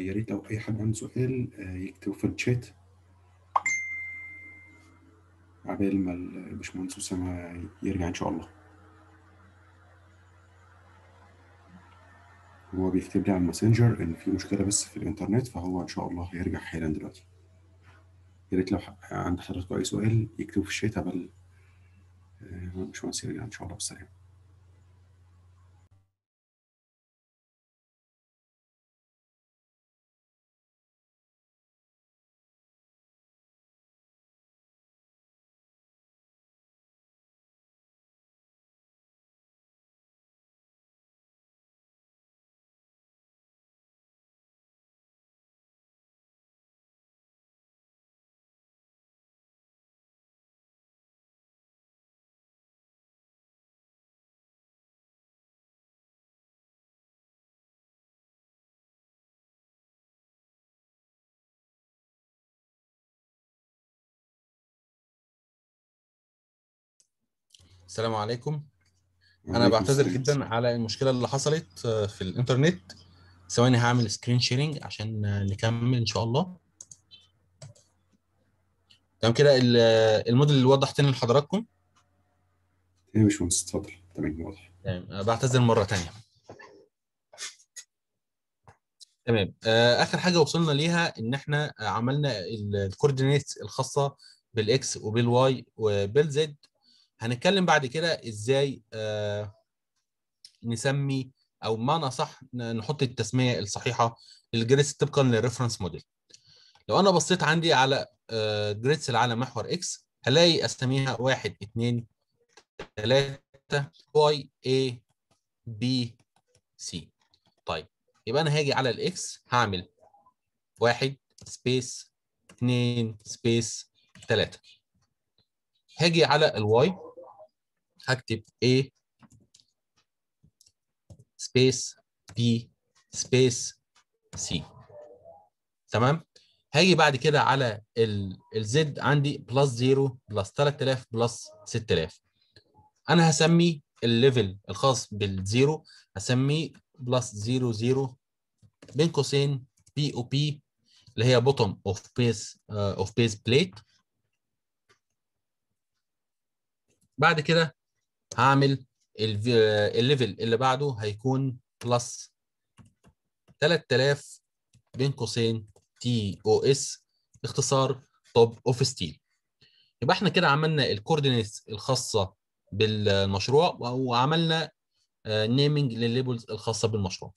يا ريت لو اي حد عنده سؤال آه، يكتبه في الشات عبال ما الباشمهندس اسامه يرجع ان شاء الله هو بيكتب لي على الماسنجر ان في مشكله بس في الانترنت فهو ان شاء الله هيرجع حالا دلوقتي يا ريت لو عند حضرتك اي سؤال يكتبه في الشات عبال آه، الباشمهندس يرجع ان شاء الله بالسلامه السلام عليكم انا بعتذر جدا على المشكله اللي حصلت آه، في الانترنت ثواني هعمل سكرين شيرنج عشان نكمل ان شاء الله تمام كده الموديل اللي وضح تاني لحضراتكم يا باشمهندس اتفضل تمام واضح تمام آه، بعتذر مره تانية تمام آه، اخر حاجه وصلنا ليها ان احنا عملنا الكوردينيتس الخاصه بالاكس وبالواي وبالزد هنتكلم بعد كده ازاي آه، نسمي او ما نصح نحط التسميه الصحيحه للجريدز طبقا للريفرنس موديل لو انا بصيت عندي على جريدز آه، على محور اكس هلاقي اسميها 1 2 3 واي اي بي سي طيب يبقى انا هاجي على الاكس هعمل 1 سبيس 2 سبيس 3 هاجي على الواي هكتب A سبيس B سبيس C تمام هاجي بعد كده على الزد عندي بلس 0 بلس 3000 بلس 6000 انا هسمي الليفل الخاص بالزيرو هسميه بلس 0 0 بين قوسين بي او بي اللي هي بوتوم اوف بيس اوف بيس بليت بعد كده هعمل الليفل اللي بعده هيكون بلس 3000 بين قوسين تي او اس اختصار توب اوف ستيل يبقى احنا كده عملنا الكوردينيتس الخاصه بالمشروع وعملنا نيمنج آه، للليبلز الخاصه بالمشروع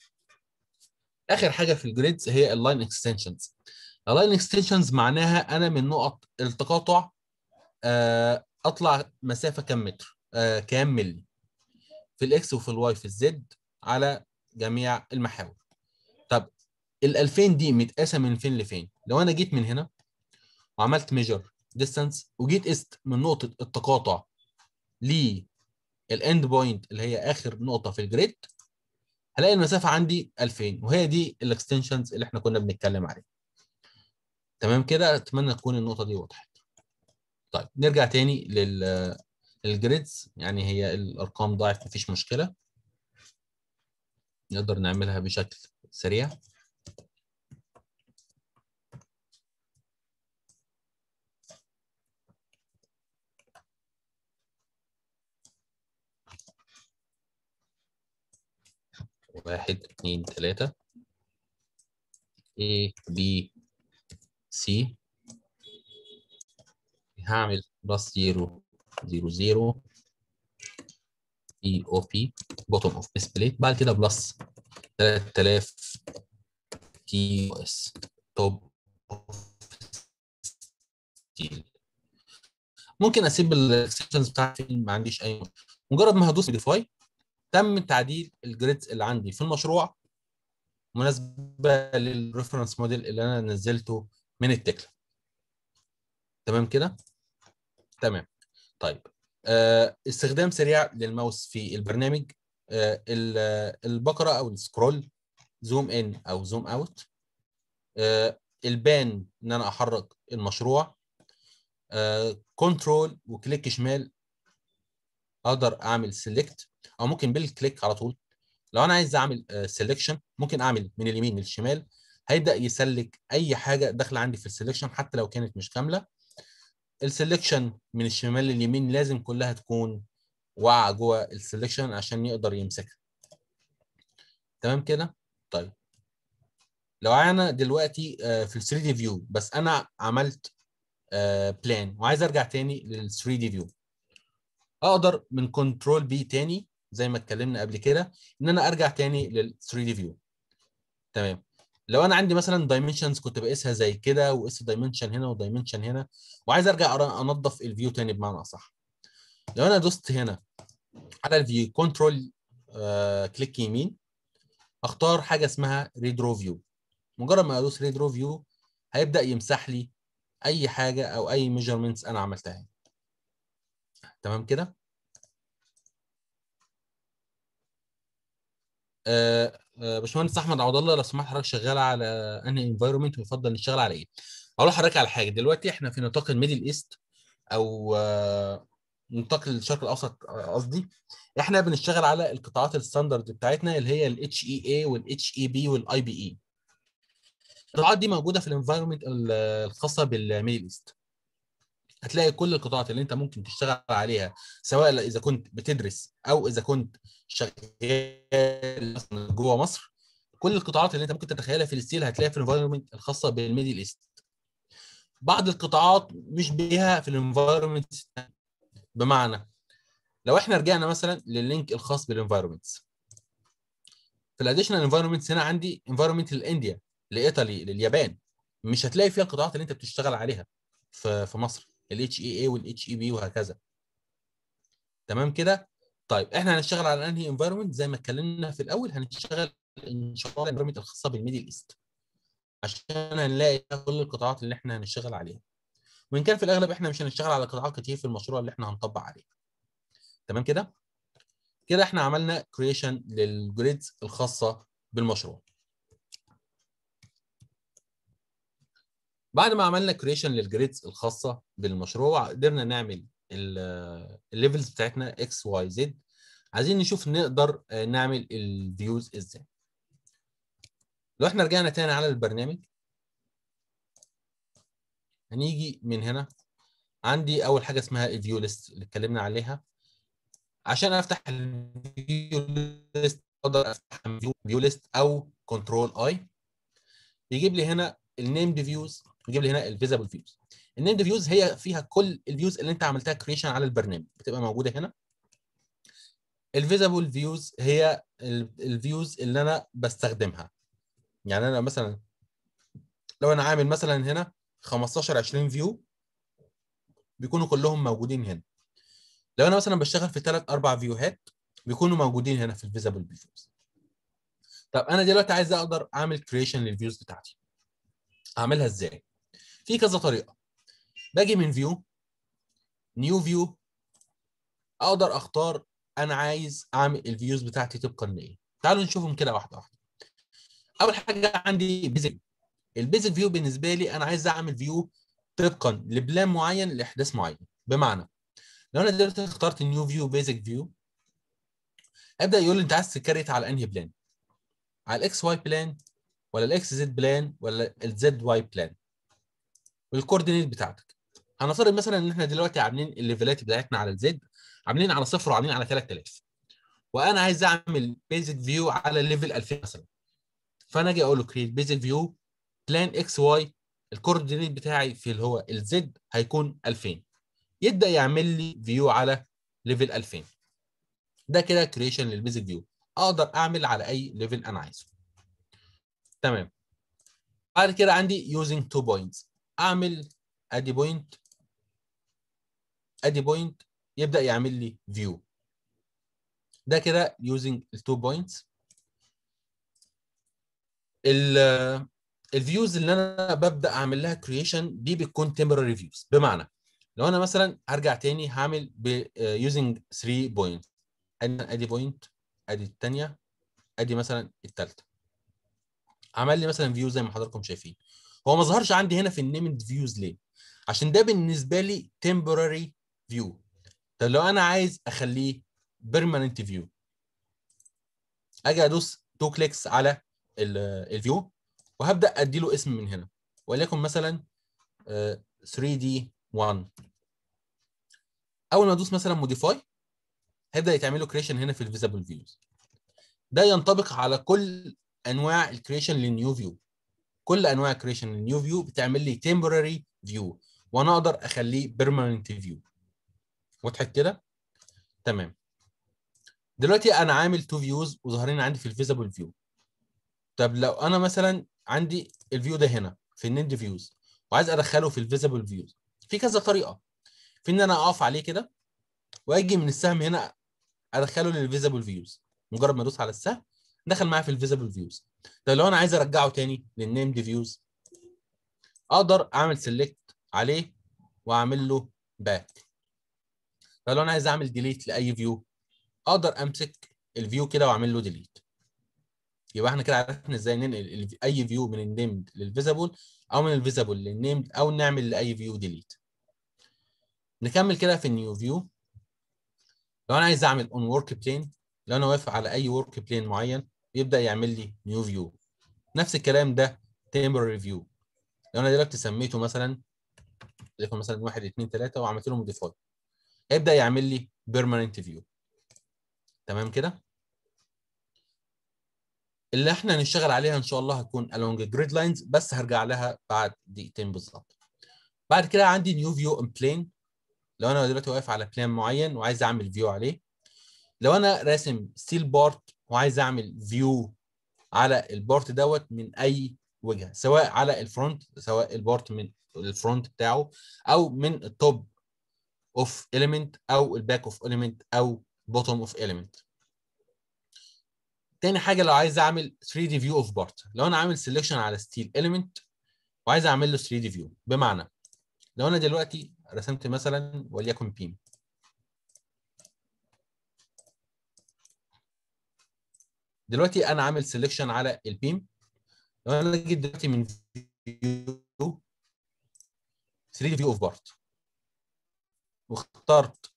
اخر حاجه في الجريدز هي اللاين اكستنشنز اللاين اكستنشنز معناها انا من نقط التقاطع آه، اطلع مسافه كم متر آه، كام ملي في الاكس وفي الواي في الزد على جميع المحاور طب ال 2000 دي متقاسه من فين لفين لو انا جيت من هنا وعملت ميجر ديستانس وجيت است من نقطه التقاطع للاند بوينت اللي هي اخر نقطه في الجريد هلاقي المسافه عندي 2000 وهي دي الاكستنشنز اللي احنا كنا بنتكلم عليها تمام كده اتمنى تكون النقطه دي وضحت طيب نرجع تاني لل الجريدز يعني هي الارقام ضاعت مفيش مشكله نقدر نعملها بشكل سريع واحد اتنين تلاتة A B C هعمل بلس زيرو 0 بي او بي بوتوم اوف ديسبلاي بعد كده بلس 3000 تي او اس توب ستيل ممكن اسيب الاكسبشنز بتاعتي ما عنديش اي مجرد ما هدوس ديفاي تم تعديل الجريدز اللي عندي في المشروع مناسبه للريفرنس موديل اللي انا نزلته من التكله تمام كده تمام طيب آه، استخدام سريع للماوس في البرنامج آه، البقرة أو السكرول زوم إن أو زوم أوت آه، البان إن أنا أحرك المشروع كنترول وكليك شمال أقدر أعمل سيلكت أو ممكن بالكليك على طول لو أنا عايز أعمل سيلكشن ممكن أعمل من اليمين للشمال هيبدأ يسلك أي حاجة داخلة عندي في السيلكشن حتى لو كانت مش كاملة السلكشن من الشمال لليمين لازم كلها تكون واقعه جوه السلكشن عشان يقدر يمسكها تمام كده طيب لو انا دلوقتي آه، في ال 3 دي فيو بس انا عملت بلان آه، وعايز ارجع تاني لل 3 دي فيو اقدر من كنترول بي تاني زي ما اتكلمنا قبل كده ان انا ارجع تاني لل 3 دي فيو تمام لو انا عندي مثلا دايمنشنز كنت بقيسها زي كده وقست دايمنشن هنا ودايمنشن هنا وعايز ارجع انظف الفيو تاني بمعنى اصح لو انا دوست هنا على الفيو كنترول كليك يمين اختار حاجه اسمها ريدرو فيو مجرد ما ادوس ريدرو فيو هيبدا يمسح لي اي حاجه او اي ميجرمنتس انا عملتها تمام كده آه، آه، باشمهندس احمد عبد الله لو سمحت حضرتك شغال على انهي انفايرمنت ويفضل نشتغل على ايه؟ اقول لحضرتك على حاجه دلوقتي احنا في نطاق الميدل ايست او آه، نطاق الشرق الاوسط آه، قصدي احنا بنشتغل على القطاعات الستاندرد بتاعتنا اللي هي الاتش اي اي e والاتش اي بي e والاي بي اي e. القطاعات دي موجوده في الانفايرمنت الخاصه بالميدل ايست هتلاقي كل القطاعات اللي انت ممكن تشتغل عليها سواء اذا كنت بتدرس او اذا كنت شغال جوه مصر كل القطاعات اللي انت ممكن تتخيلها في الستيل هتلاقيها في الانفايرمنت الخاصه بالميدل ايست بعض القطاعات مش بيها في الانفايرمنت بمعنى لو احنا رجعنا مثلا لللينك الخاص بالانفايرمنت في الاديشنال انفايرمنت هنا عندي انفايرمنت للانديا لايطالي لليابان مش هتلاقي فيها القطاعات اللي انت بتشتغل عليها في مصر الاتش اي اي e والاتش اي بي e وهكذا تمام كده طيب احنا هنشتغل على انهي انفايرمنت زي ما اتكلمنا في الاول هنشتغل ان شاء الله الانفايرمنت الخاصه بالميدل ايست عشان هنلاقي كل القطاعات اللي احنا هنشتغل عليها وان كان في الاغلب احنا مش هنشتغل على قطاعات كتير في المشروع اللي احنا هنطبق عليه تمام كده كده احنا عملنا كرييشن للجريدز الخاصه بالمشروع بعد ما عملنا كرييشن للجريدز الخاصه بالمشروع قدرنا نعمل الليفلز بتاعتنا اكس واي زد عايزين نشوف نقدر آه، نعمل الفيوز ازاي لو احنا رجعنا تاني على البرنامج هنيجي من هنا عندي اول حاجه اسمها الفيو ليست اللي اتكلمنا عليها عشان افتح الفيو ليست اقدر افتح فيو ليست او كنترول اي يجيب لي هنا النيمد فيوز يجيب لي هنا الفيزابل فيوز النيمد فيوز هي فيها كل الفيوز اللي انت عملتها كريشن على البرنامج بتبقى موجوده هنا الفيزابل فيوز هي الفيوز اللي انا بستخدمها يعني انا مثلا لو انا عامل مثلا هنا 15 20 فيو بيكونوا كلهم موجودين هنا لو انا مثلا بشتغل في ثلاث اربع فيوهات بيكونوا موجودين هنا في الفيزابل فيوز طب انا دلوقتي عايز اقدر اعمل كريشن للفيوز بتاعتي اعملها ازاي في كذا طريقه باجي من فيو نيو فيو اقدر اختار انا عايز اعمل الفيوز بتاعتي طبقا لايه تعالوا نشوفهم كده واحده واحده اول حاجه عندي بيزك البيزك فيو بالنسبه لي انا عايز اعمل فيو طبقا لبلان معين لاحداث معين بمعنى لو انا دلوقتي اخترت نيو فيو بيزك فيو ابدا يقول لي انت عايز تكريت على انهي بلان على الاكس واي بلان ولا الاكس زد بلان ولا الزد واي بلان والكوردينيت بتاعتك انا مثلا ان احنا دلوقتي عاملين الليفلات بتاعتنا على الزد عاملين على صفر وعاملين على 3000 وانا عايز اعمل بيزك فيو على ليفل 2000 مثلا فانا اجي اقول له كريت بيزك فيو بلان اكس واي الكوردينيت بتاعي في اللي هو الزد هيكون 2000 يبدا يعمل لي فيو على ليفل 2000 ده كده كريشن للبيزك فيو اقدر اعمل على اي ليفل انا عايزه تمام بعد كده عندي يوزنج تو بوينتس اعمل ادي بوينت ادي بوينت يبدا يعمل لي فيو ده كده يوزنج التو بوينتس الفيوز اللي انا ببدا اعمل لها كرييشن دي بتكون تمبرري فيوز بمعنى لو انا مثلا هرجع تاني هعمل يوزنج 3 بوينت ادي بوينت ادي الثانيه ادي مثلا الثالثه عمل لي مثلا فيو زي ما حضراتكم شايفين هو ما ظهرش عندي هنا في النيمد فيوز ليه عشان ده بالنسبه لي تمبرري فيو طب لو انا عايز اخليه بيرمننت فيو اجي ادوس تو كليكس على الفيو وهبدا ادي له اسم من هنا وليكن مثلا 3 دي 1 اول ما ادوس مثلا موديفاي هيبدا يتعمل له كريشن هنا في الفيزابل فيوز ده ينطبق على كل انواع الكريشن للنيو فيو كل انواع الكريشن للنيو فيو بتعمل لي تمبوراري فيو وانا اقدر اخليه بيرمننت فيو وضحت كده تمام دلوقتي انا عامل تو فيوز وظاهرين عندي في الفيزبل فيو طب لو انا مثلا عندي الفيو ده هنا في النيد فيوز وعايز ادخله في الفيزبل فيوز في كذا طريقه في ان انا اقف عليه كده واجي من السهم هنا ادخله للفيزبل فيوز مجرد ما ادوس على السهم دخل معايا في الفيزبل فيوز طب لو انا عايز ارجعه تاني للنيمد فيوز اقدر اعمل سيلكت عليه واعمل له باك فلو انا عايز اعمل ديليت لاي فيو اقدر امسك الفيو كده واعمل له ديليت يبقى احنا كده عرفنا ازاي ننقل اي فيو من النيمد للفيزابل او من الفيزابل للنيمد او نعمل لاي فيو ديليت نكمل كده في النيو فيو لو انا عايز اعمل اون ورك بلين لو انا واقف على اي ورك بلين معين يبدا يعمل لي نيو فيو نفس الكلام ده تيمبر ريفيو لو انا دلوقتي سميته مثلا مثلا 1 2 3 وعملت له موديفاي هيبدا يعمل لي بيرمننت فيو تمام كده اللي احنا هنشتغل عليها ان شاء الله هتكون along grid lines بس هرجع لها بعد دقيقتين بالظبط بعد كده عندي نيو فيو ان بلين لو انا دلوقتي واقف على بلان معين وعايز اعمل فيو عليه لو انا راسم ستيل بارت وعايز اعمل فيو على البارت دوت من اي وجهه سواء على الفرونت سواء البارت من الفرونت بتاعه او من التوب اوف ايليمنت او الباك اوف ايليمنت او بوتوم اوف ايليمنت تاني حاجه لو عايز اعمل 3 دي فيو اوف بارت لو انا عامل سيليكشن على ستيل ايليمنت وعايز اعمل له 3 دي فيو بمعنى لو انا دلوقتي رسمت مثلا وليكن بيم دلوقتي انا عامل سيليكشن على البيم لو انا جيت دلوقتي من فيو 3 دي فيو اوف بارت واخترت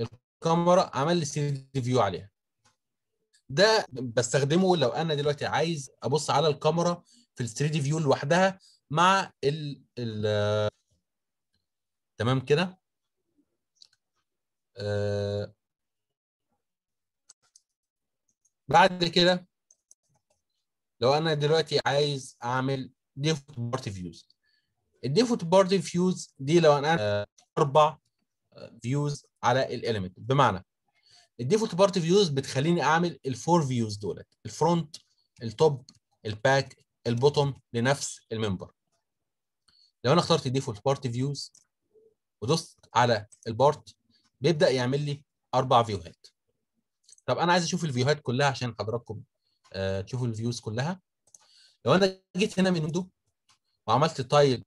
الكاميرا عمل لي 3 دي فيو عليها ده بستخدمه لو انا دلوقتي عايز ابص على الكاميرا في ال 3 دي فيو لوحدها مع ال ال تمام كده آه، بعد كده لو انا دلوقتي عايز اعمل ديفولت بارت فيوز الديفولت باردي فيوز دي لو انا اربع فيوز على الاليمنت بمعنى الديفولت بارت فيوز بتخليني اعمل الفور فيوز دولت الفرونت التوب الباك البوتوم لنفس الممبر لو انا اخترت الديفولت بارتي فيوز ودوست على البارت بيبدا يعمل لي اربع فيوهات طب انا عايز اشوف الفيوهات كلها عشان حضراتكم آه، تشوفوا الفيوز كلها لو انا جيت هنا من ويندو وعملت تايب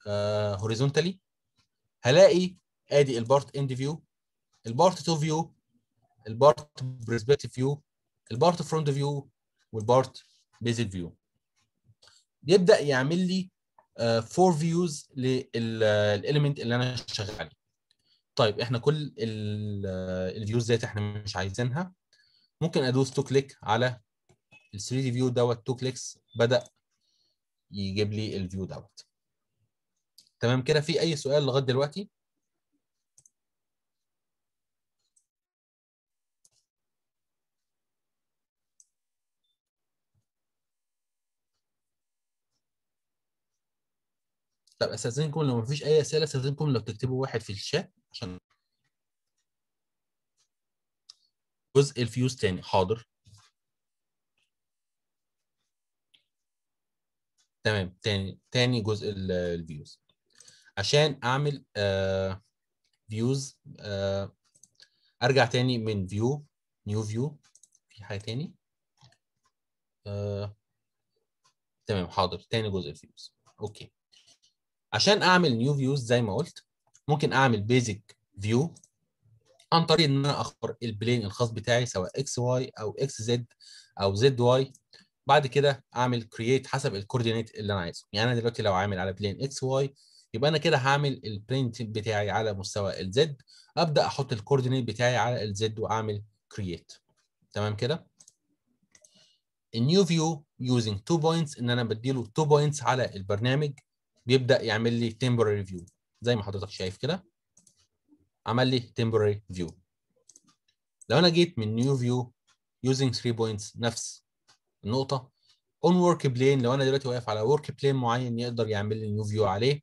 هوريزونتالي آه، هلاقي ادي البارت اند فيو البارت تو فيو البارت برسبكتيف فيو البارت فرونت فيو والبارت بيزك فيو بيبدا يعمل لي فور فيوز للاليمنت اللي انا شغال عليه طيب احنا كل الفيوز آه، ديت احنا مش عايزينها ممكن ادوس تو كليك على ال 3 دي فيو دوت تو كليكس بدا يجيب لي الفيو دوت تمام كده في اي سؤال لغايه دلوقتي طب استاذنكم لو مفيش اي اسئله استاذنكم لو تكتبوا واحد في الشات عشان جزء الفيوز تاني حاضر تمام تاني تاني جزء الفيوز عشان اعمل فيوز آه، آه، ارجع تاني من فيو نيو فيو في حاجه تاني آه، تمام حاضر تاني جزء فيوز اوكي عشان اعمل نيو فيوز زي ما قلت ممكن اعمل بيزك فيو عن طريق ان انا اختار البلين الخاص بتاعي سواء اكس واي او اكس زد او زد واي بعد كده اعمل كرييت حسب الكوردينيت اللي انا عايزه يعني انا دلوقتي لو عامل على بلين اكس واي يبقى انا كده هعمل البرنت بتاعي على مستوى الزد ابدا احط الكوردينيت بتاعي على الزد واعمل كرييت تمام كده النيو فيو يوزنج 2 بوينتس ان انا بديله 2 بوينتس على البرنامج بيبدا يعمل لي تمبوري فيو زي ما حضرتك شايف كده عمل لي تمبوري فيو لو انا جيت من نيو فيو يوزنج 3 بوينتس نفس النقطه اون ورك بلين لو انا دلوقتي واقف على ورك بلين معين يقدر يعمل لي نيو فيو عليه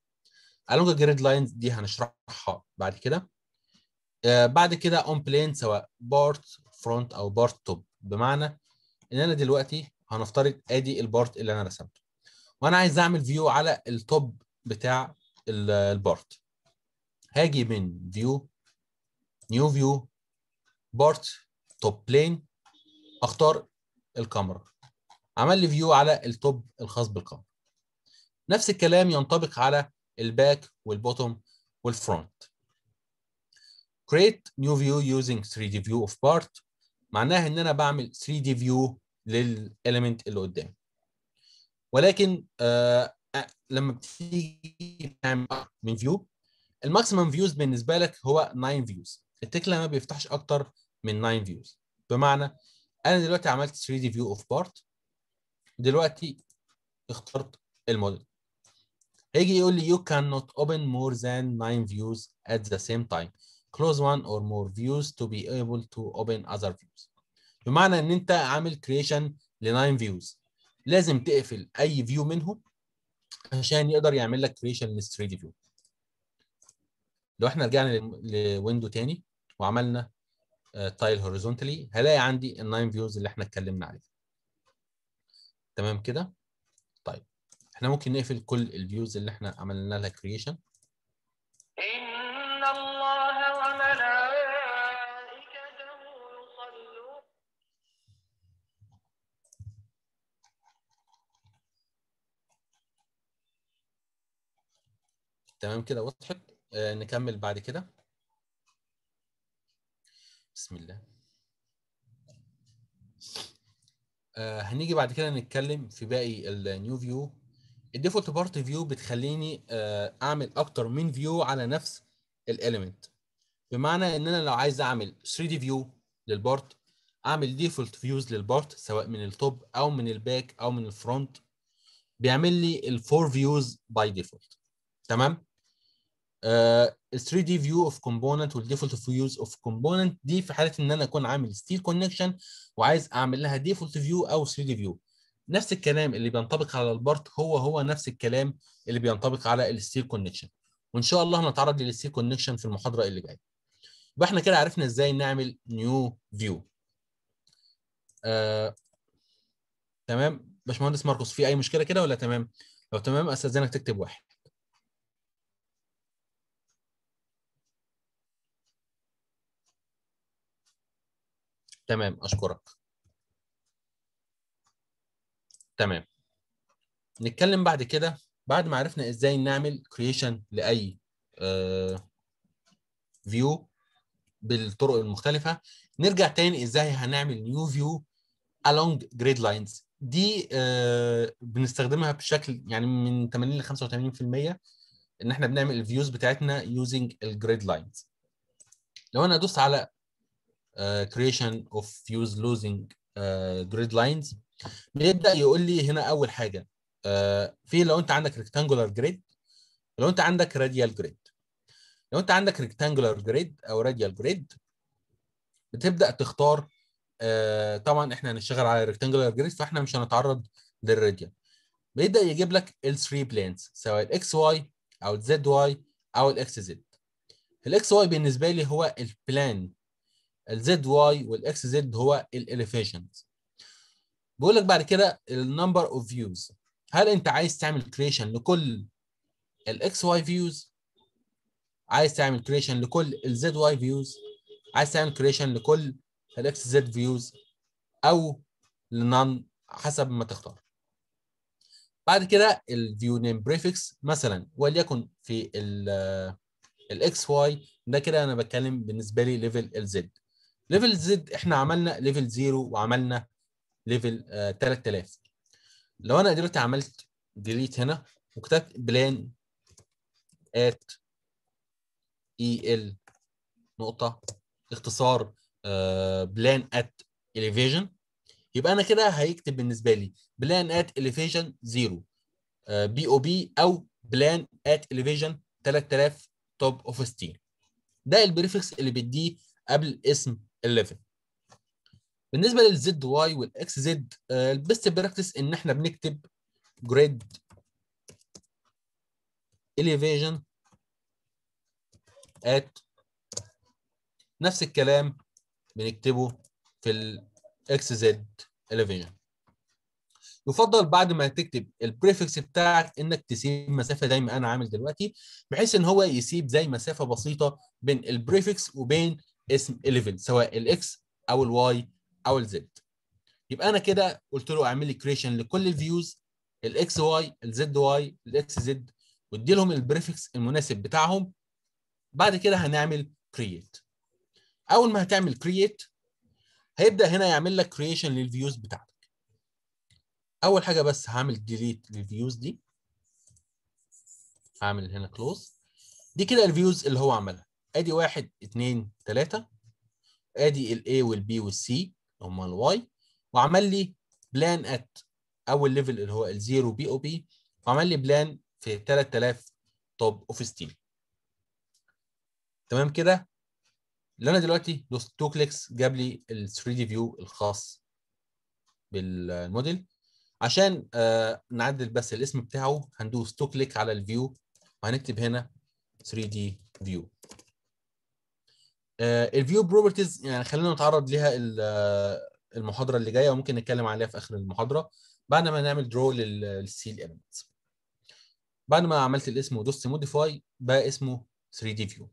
along the grid lines دي هنشرحها بعد كده آه، بعد كده on plane سواء بارت فرونت او بارت توب بمعنى ان انا دلوقتي هنفترض ادي البارت اللي انا رسمته وانا عايز اعمل فيو على التوب بتاع البارت هاجي من فيو نيو فيو بارت توب بلين اختار الكاميرا عمل لي فيو على التوب الخاص بالكاميرا نفس الكلام ينطبق على الباك والبوتوم والفرونت create new view using 3D view of part معناها ان انا بعمل 3D view للاليمنت اللي قدامي ولكن آه لما بتيجي تعمل من فيو الماكسيمم فيوز بالنسبه لك هو 9 فيوز التكله ما بيفتحش اكتر من 9 فيوز بمعنى انا دلوقتي عملت 3 d view of part دلوقتي اخترت الموديل هيجي يقول لي you cannot open more than nine views at the same time close one or more views to be able to open other views بمعنى ان انت عامل creation ل nine views لازم تقفل اي view منهم عشان يقدر يعمل لك creation لل 3 view لو احنا رجعنا لويندو تاني وعملنا تايل آه، هوريزونتالي هلاقي عندي ال nine فيوز اللي احنا اتكلمنا عليها تمام كده احنا ممكن نقفل كل الفيوز اللي احنا عملنا لها كريشن ان الله وملائكته يصلون تمام كده وضحت آه نكمل بعد كده بسم الله آه، هنيجي بعد كده نتكلم في باقي النيو فيو الديفولت بارت فيو بتخليني آه، اعمل اكتر من فيو على نفس الاليمنت بمعنى ان انا لو عايز اعمل 3 دي فيو للبارت اعمل ديفولت فيوز للبارت سواء من التوب او من الباك او من الفرونت بيعمل لي الفور فيوز باي ديفولت تمام آه، ال 3 دي فيو اوف كومبوننت والديفولت فيوز اوف كومبوننت دي في حاله ان انا اكون عامل ستيل كونكشن وعايز اعمل لها ديفولت فيو او 3 دي فيو نفس الكلام اللي بينطبق على البارت هو هو نفس الكلام اللي بينطبق على الستيل كونكشن وان شاء الله هنتعرض للستيل كونكشن في المحاضره اللي جايه يبقى احنا كده عرفنا ازاي نعمل نيو فيو آه، تمام باشمهندس ماركوس في اي مشكله كده ولا تمام لو تمام استاذنك تكتب واحد تمام اشكرك تمام نتكلم بعد كده بعد ما عرفنا ازاي نعمل كرييشن لاي فيو آه، بالطرق المختلفه نرجع تاني ازاي هنعمل نيو فيو along جريد لاينز دي آه بنستخدمها بشكل يعني من 80 ل 85% ان احنا بنعمل الفيوز بتاعتنا using الجريد لاينز لو انا ادوس على كرييشن آه، creation of views losing لاينز آه، grid lines بيبدا يقول لي هنا اول حاجه آه، في لو انت عندك ريكتانجولار جريد لو انت عندك راديال جريد لو انت عندك ريكتانجولار جريد او راديال جريد بتبدا تختار آه، طبعا احنا هنشتغل على ريكتانجولار جريد فاحنا مش هنتعرض للراديال بيبدا يجيب لك ال 3 بلانز سواء الاكس واي او الزد واي او الاكس زد الاكس واي بالنسبه لي هو البلان الزد واي والاكس زد هو الاليفيشنز بيقول لك بعد كده النمبر اوف فيوز هل انت عايز تعمل كريشن لكل الاكس واي فيوز عايز تعمل كريشن لكل الزد واي فيوز عايز تعمل كريشن لكل الاكس زد فيوز او لنان حسب ما تختار بعد كده الفيو نيم بريفكس مثلا وليكن في الاكس واي ده كده انا بتكلم بالنسبه لي ليفل الزد ليفل زد احنا عملنا ليفل 0 وعملنا ليفل 3000 آه، لو انا دلوقتي عملت ديليت هنا وكتبت بلان ات اي ال نقطه اختصار بلان ات اليفيجن يبقى انا كده هيكتب بالنسبه لي بلان ات اليفيجن 0 بي او بي او بلان ات اليفيجن 3000 توب اوف ستيل ده البريفكس اللي بيديه قبل اسم الليفل بالنسبه للزد واي والاكس زد البيست براكتس ان احنا بنكتب جريد elevation at نفس الكلام بنكتبه في الاكس زد elevation يفضل بعد ما تكتب البريفكس بتاعك انك تسيب مسافه زي ما انا عامل دلوقتي بحيث ان هو يسيب زي مسافه بسيطه بين البريفكس وبين اسم الليفل سواء الاكس او الواي او الزد يبقى انا كده قلت له اعمل لي كريشن لكل الفيوز الاكس واي الزد واي الاكس زد وادي لهم البريفكس المناسب بتاعهم بعد كده هنعمل كرييت اول ما هتعمل كرييت هيبدا هنا يعمل لك كرييشن للفيوز بتاعتك اول حاجه بس هعمل ديليت للفيوز دي هعمل هنا كلوز دي كده الفيوز اللي هو عملها ادي واحد اتنين تلاته ادي الاي والبي والسي هم الواي وعمل لي بلان ات اول ليفل اللي هو الزيرو بي او بي وعمل لي بلان في 3000 توب اوف ستيل تمام كده اللي انا دلوقتي دوست تو كليكس جاب لي ال 3 دي فيو الخاص بالموديل عشان آه نعدل بس الاسم بتاعه هندوس تو كليك على الفيو وهنكتب هنا 3 دي فيو آه، الفيو بروبرتيز يعني خلينا نتعرض ليها آه، المحاضره اللي جايه وممكن نتكلم عليها في اخر المحاضره بعد ما نعمل درو للسي اليمنت بعد ما عملت الاسم ودوست موديفاي بقى اسمه 3 دي فيو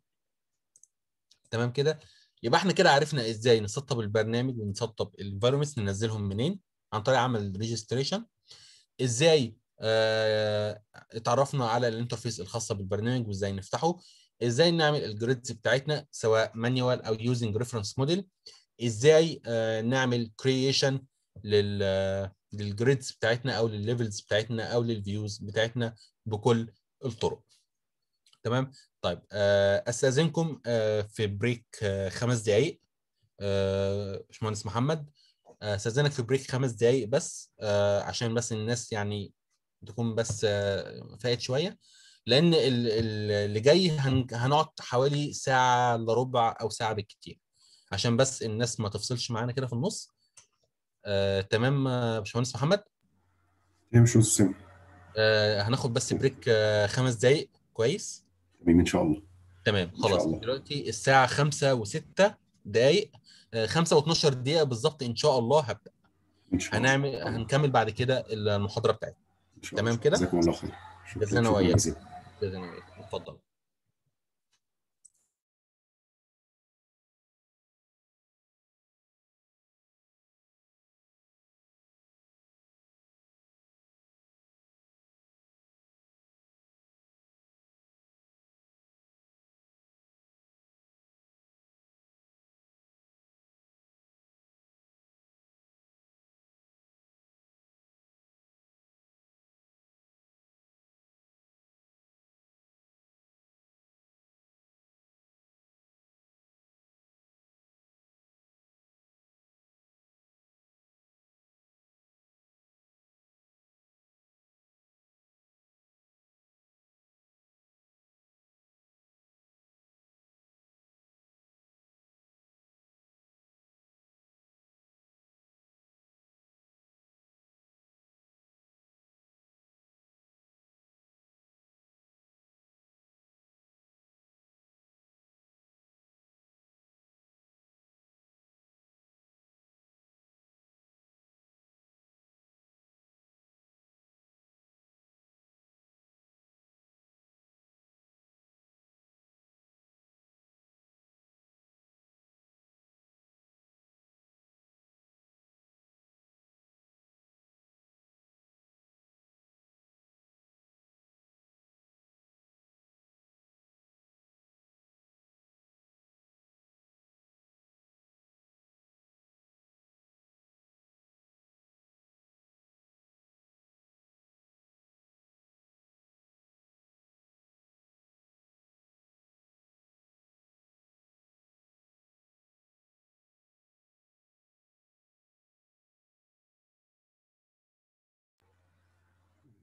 تمام كده يبقى احنا كده عرفنا ازاي نسطب البرنامج ونسطب الفيرومنتس ننزلهم منين عن طريق عمل ريجستريشن ازاي اه اتعرفنا على الانترفيس الخاصه بالبرنامج وازاي نفتحه ازاي نعمل الجريدز بتاعتنا سواء مانيوال او يوزنج ريفرنس موديل ازاي آه، نعمل كرييشن للجريدز آه، بتاعتنا او للليفلز بتاعتنا او للفيوز بتاعتنا بكل الطرق تمام طيب آه، استاذنكم في بريك خمس دقائق باشمهندس محمد استاذنك في بريك خمس دقائق بس عشان بس الناس يعني تكون بس فايت شويه لان اللي جاي هنقعد حوالي ساعه الا ربع او ساعه بالكتير عشان بس الناس ما تفصلش معانا كده في النص آه، تمام يا باشمهندس محمد يمشوا السم آه، هناخد بس بريك آه، خمس دقايق كويس تمام ان شاء الله تمام خلاص دلوقتي الساعه 5 و6 دقايق 5 آه، و12 دقيقه بالظبط ان شاء الله هبدا إن شاء الله. هنعمل هنكمل بعد كده المحاضره بتاعتنا تمام كده جزاكم الله خير الله خير باذن الله تفضل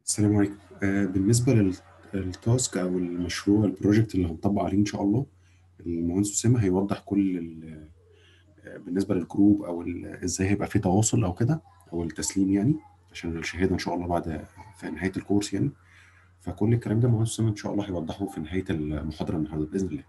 السلام عليكم آه، بالنسبة للتاسك أو المشروع البروجكت اللي هنطبق عليه إن شاء الله المهندس أسامة هيوضح كل آه، بالنسبة للجروب أو إزاي هيبقى في تواصل أو كده أو التسليم يعني عشان الشهادة إن شاء الله بعد في نهاية الكورس يعني فكل الكلام ده المهندس أسامة إن شاء الله هيوضحه في نهاية المحاضرة النهاردة بإذن الله.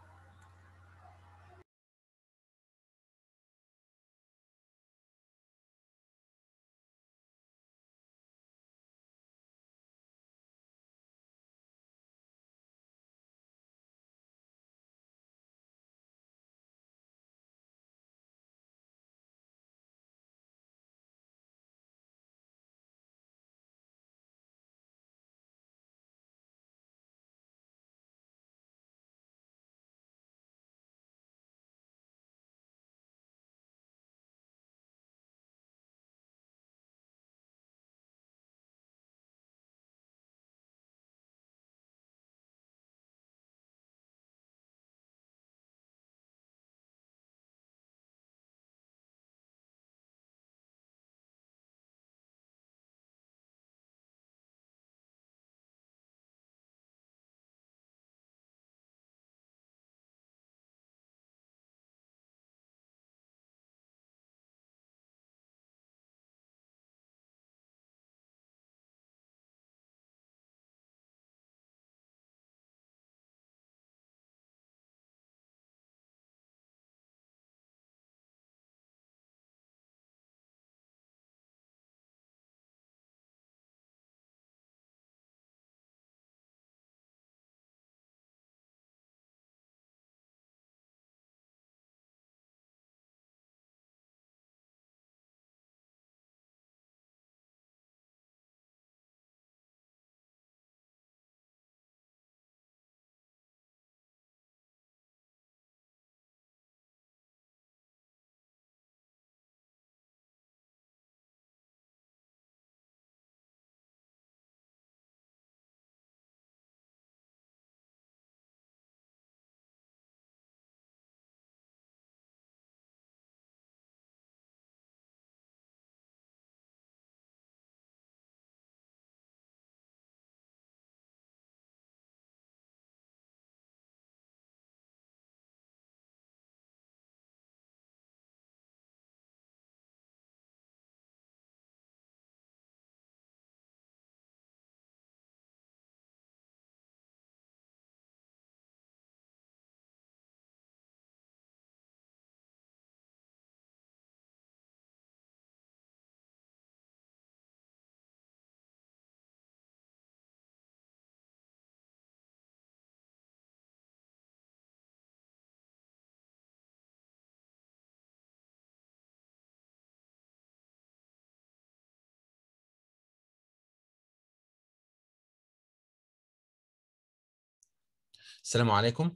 السلام عليكم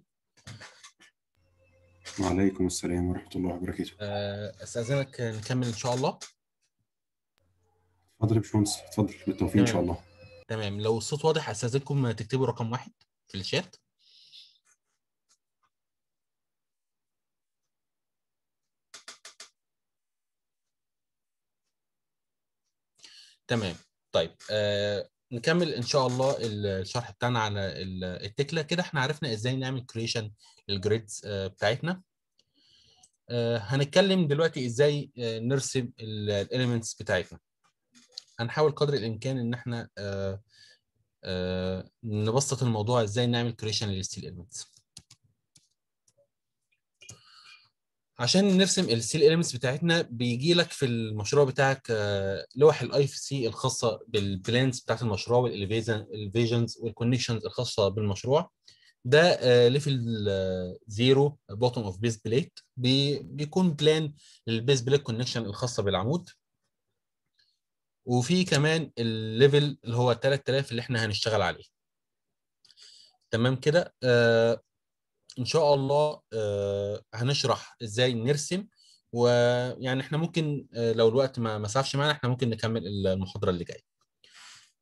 وعليكم السلام ورحمة الله وبركاته آه، أستأذنك نكمل إن شاء الله اتفضل يا باشمهندس اتفضل بالتوفيق إن شاء الله تمام لو الصوت واضح أستأذنكم تكتبوا رقم واحد في الشات تمام طيب آه، نكمل ان شاء الله الشرح بتاعنا على التكله كده احنا عرفنا ازاي نعمل كريشن الجريدز آه، بتاعتنا آه، هنتكلم دلوقتي ازاي آه، نرسم الاليمنتس بتاعتنا هنحاول قدر الامكان ان احنا نبسط الموضوع ازاي نعمل كريشن للستيل اليمنتس عشان نرسم السيل اليمنتس بتاعتنا بيجي لك في المشروع بتاعك آه، لوح الاي اف سي الخاصه بالبلانز بتاعت المشروع والالفيجنز والكونكشنز الخاصه بالمشروع ده ليفل زيرو بوتوم اوف بيس بليت بيكون بلان للبيس بليت كونكشن الخاصه بالعمود وفي كمان الليفل اللي هو 3000 اللي احنا هنشتغل عليه تمام كده آه ان شاء الله آه، هنشرح ازاي نرسم ويعني احنا ممكن آه، لو الوقت ما مسافش معانا احنا ممكن نكمل المحاضره اللي جايه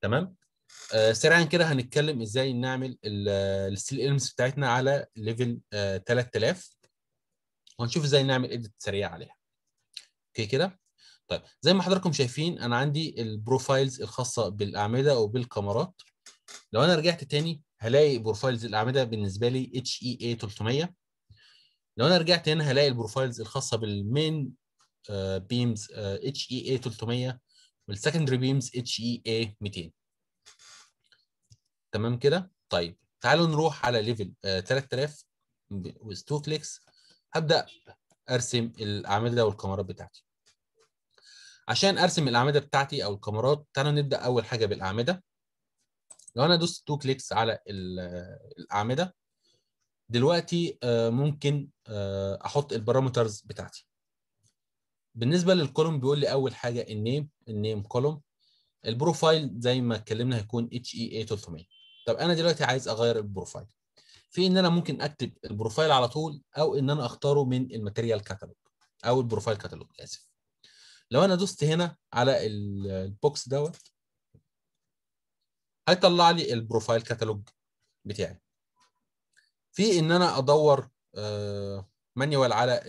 تمام آه، سريعا كده هنتكلم ازاي نعمل الستيل المس بتاعتنا على ليفل 3000 وهنشوف ازاي نعمل اديت سريع عليها اوكي كده طيب زي ما حضراتكم شايفين انا عندي البروفايلز الخاصه بالاعمده وبالكاميرات لو انا رجعت تاني هلاقي بروفايلز الاعمده بالنسبه لي اتش اي اي 300 لو انا رجعت هنا هلاقي البروفايلز الخاصه بالمين بيمز اتش اي اي 300 والسكندري بيمز اتش اي اي 200 تمام كده طيب تعالوا نروح على ليفل 3000 وذ تو كليكس هبدا ارسم الاعمده والكاميرات بتاعتي عشان ارسم الاعمده بتاعتي او الكاميرات تعالوا نبدا اول حاجه بالاعمده لو انا دوست تو كليكس على الاعمده دلوقتي آه، ممكن آه، احط البارامترز بتاعتي بالنسبه للكولوم بيقول لي اول حاجه النيم النيم كولوم البروفايل زي ما اتكلمنا هيكون اتش اي اي 300 طب انا دلوقتي عايز اغير البروفايل في ان انا ممكن اكتب البروفايل على طول او ان انا اختاره من الماتيريال كاتالوج او البروفايل كاتالوج اسف لو انا دوست هنا على البوكس دوت هيطلع لي البروفايل كتالوج بتاعي في ان انا ادور مانيوال آه، على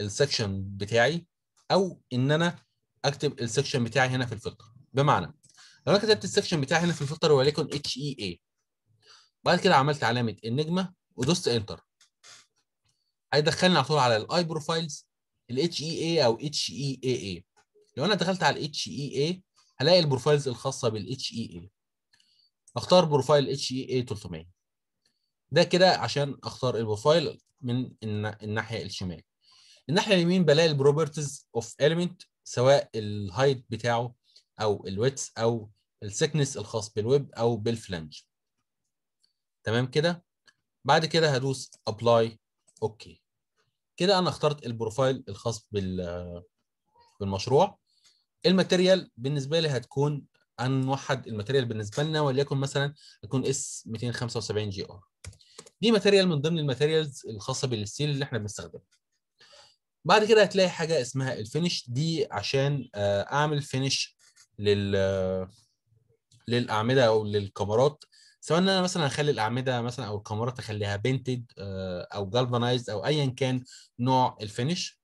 السكشن آه، بتاعي او ان انا اكتب السكشن بتاعي هنا في الفلتر بمعنى لو انا كتبت السكشن بتاعي هنا في الفلتر وليكن اتش اي اي بعد كده عملت علامه النجمه ودوست انتر هيدخلني على طول على الاي بروفايلز الاتش اي اي او اتش اي اي اي لو انا دخلت على الاتش اي اي e هلاقي البروفايلز الخاصه بالاتش اي اي e اختار بروفايل اتش اي اي 300 ده كده عشان اختار البروفايل من الناحيه الشمال الناحيه اليمين بلاقي البروبرتيز اوف اليمنت سواء الهايت بتاعه او الويتس او السكنس الخاص بالويب او بالفلانج تمام كده بعد كده هدوس ابلاي اوكي كده انا اخترت البروفايل الخاص بال بالمشروع الماتيريال بالنسبه لي هتكون هنوحد الماتيريال بالنسبه لنا وليكن مثلا هتكون اس 275 جي ار دي ماتيريال من ضمن الماتيريالز الخاصه بالستيل اللي احنا بنستخدمها بعد كده هتلاقي حاجه اسمها الفينش دي عشان آه، اعمل فينش لل آه، للاعمده او للكاميرات سواء ان انا مثلا اخلي الاعمده مثلا او الكاميرات اخليها بينتد آه، او جالفانايزد او ايا كان نوع الفينش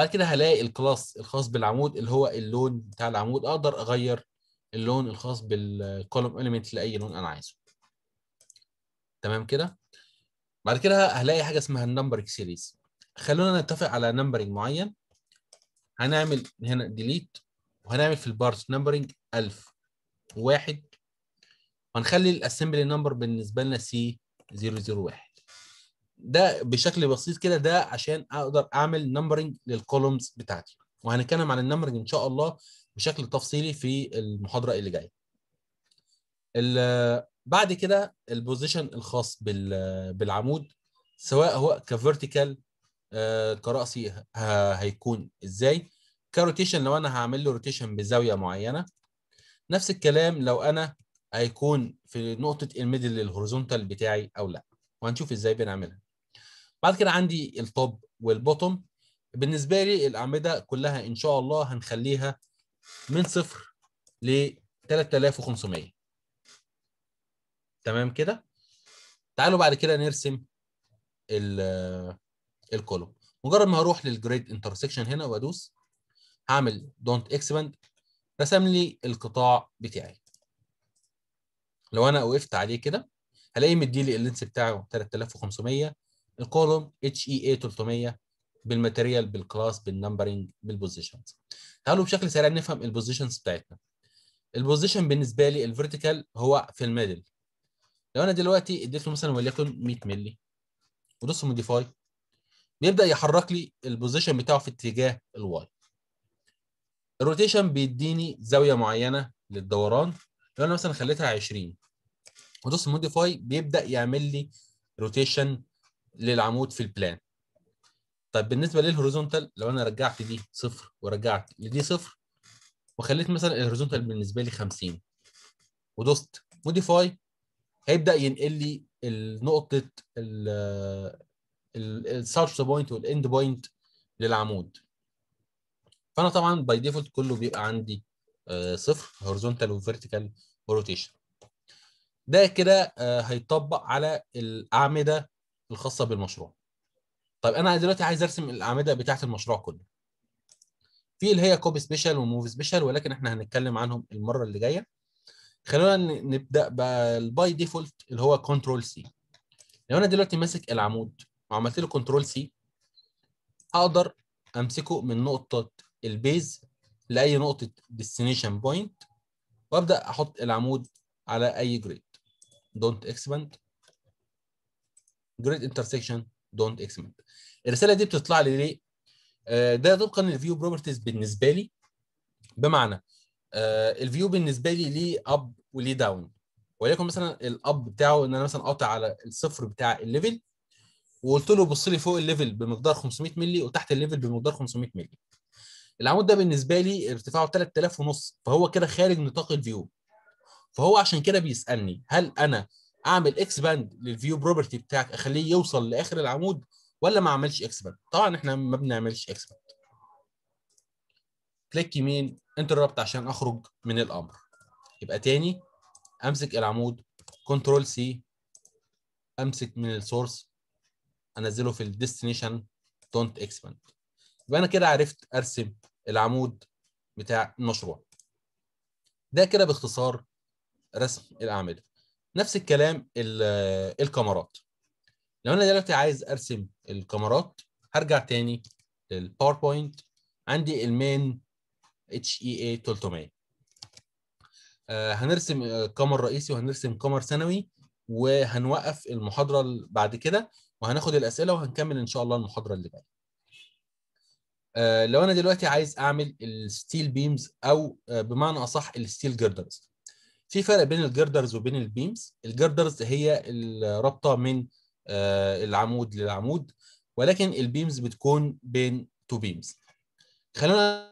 بعد كده هلاقي الكلاس الخاص بالعمود اللي هو اللون بتاع العمود اقدر اغير اللون الخاص بالكولوم اليمنت لاي لون انا عايزه تمام كده بعد كده هلاقي حاجه اسمها النمبرنج سيريز خلونا نتفق على نمبرنج معين هنعمل هنا ديليت وهنعمل في البارت نمبرنج 1000 1 وهنخلي الاسمبلي نمبر بالنسبه لنا سي 001 ده بشكل بسيط كده ده عشان اقدر اعمل نمبرنج للكولومز بتاعتي وهنتكلم عن النمبرنج ان شاء الله بشكل تفصيلي في المحاضره اللي جايه بعد كده البوزيشن الخاص بالعمود سواء هو كفيرتيكال آه، كراسي هيكون ازاي كروتيشن لو انا هعمل له روتيشن بزاويه معينه نفس الكلام لو انا هيكون في نقطه الميدل للهوريزونتال بتاعي او لا وهنشوف ازاي بنعملها بعد كده عندي التوب والبوتوم بالنسبه لي الاعمده كلها ان شاء الله هنخليها من صفر ل 3500 تمام كده تعالوا بعد كده نرسم الكولوم مجرد ما هروح للجريد انترسكشن هنا وادوس هعمل دونت اكسباند رسم لي القطاع بتاعي لو انا وقفت عليه كده هلاقيه مديلي اللينس بتاعه 3500 الكولوم اتش اي اي 300 بالماتيريال بالكلاس بالنمبرنج بالبوزيشنز تعالوا بشكل سريع نفهم البوزيشنز بتاعتنا البوزيشن بالنسبه لي الفيرتيكال هو في الميدل لو انا دلوقتي اديت له مثلا وليكن 100 مللي ودوس موديفاي بيبدا يحرك لي البوزيشن بتاعه في اتجاه الواي الروتيشن بيديني زاويه معينه للدوران لو انا مثلا خليتها 20 ودوس موديفاي بيبدا يعمل لي روتيشن للعمود في البلان طيب بالنسبه للهوريزونتال لو انا رجعت دي صفر ورجعت لدي صفر وخليت مثلا الهوريزونتال بالنسبه لي 50 ودوست موديفاي هيبدا ينقل لي نقطه الساوث بوينت والاند بوينت للعمود فانا طبعا باي ديفولت كله بيبقى عندي آه، صفر هوريزونتال وفيرتيكال روتيشن ده كده آه، هيطبق على الاعمده الخاصه بالمشروع طيب انا دلوقتي عايز ارسم الاعمده بتاعه المشروع كله في اللي هي كوبي سبيشال وموف سبيشال ولكن احنا هنتكلم عنهم المره اللي جايه خلونا نبدا بالباي ديفولت اللي هو كنترول سي لو انا دلوقتي ماسك العمود وعملت له كنترول سي هقدر امسكه من نقطه البيز لاي نقطه ديستنيشن بوينت وابدا احط العمود على اي جريد دونت اكسباند جريد انترسكشن دونت اكسمنت الرساله دي بتطلع لي ليه؟ آه، ده طبقا للفيو بروبرتيز بالنسبه لي بمعنى آه، الفيو بالنسبه لي ليه اب وليه داون وليكن مثلا الاب بتاعه ان انا مثلا قاطع على الصفر بتاع الليفل وقلت له بص لي فوق الليفل بمقدار 500 مللي وتحت الليفل بمقدار 500 مللي العمود ده بالنسبه لي ارتفاعه 3000 ونص فهو كده خارج نطاق الفيو فهو عشان كده بيسالني هل انا اعمل اكس باند للفيو بروبرتي بتاعك اخليه يوصل لاخر العمود ولا ما اعملش اكس باند طبعا احنا ما بنعملش اكس باند كليك يمين انتربت عشان اخرج من الامر يبقى تاني امسك العمود كنترول سي امسك من السورس انزله في الديستنيشن دونت اكسباند يبقى انا كده عرفت ارسم العمود بتاع المشروع ده كده باختصار رسم الاعمده نفس الكلام آه، الكاميرات لو انا دلوقتي عايز ارسم الكاميرات هرجع تاني للباوربوينت عندي المين اتش اي اي 300 هنرسم آه، كامر رئيسي وهنرسم كامر ثانوي وهنوقف المحاضره بعد كده وهناخد الاسئله وهنكمل ان شاء الله المحاضره اللي بعد آه، لو انا دلوقتي عايز اعمل الستيل بيمز او بمعنى اصح الستيل جردرز في فرق بين الجردرز وبين البيمز الجردرز هي الرابطه من آه، العمود للعمود ولكن البيمز بتكون بين تو بيمز خلينا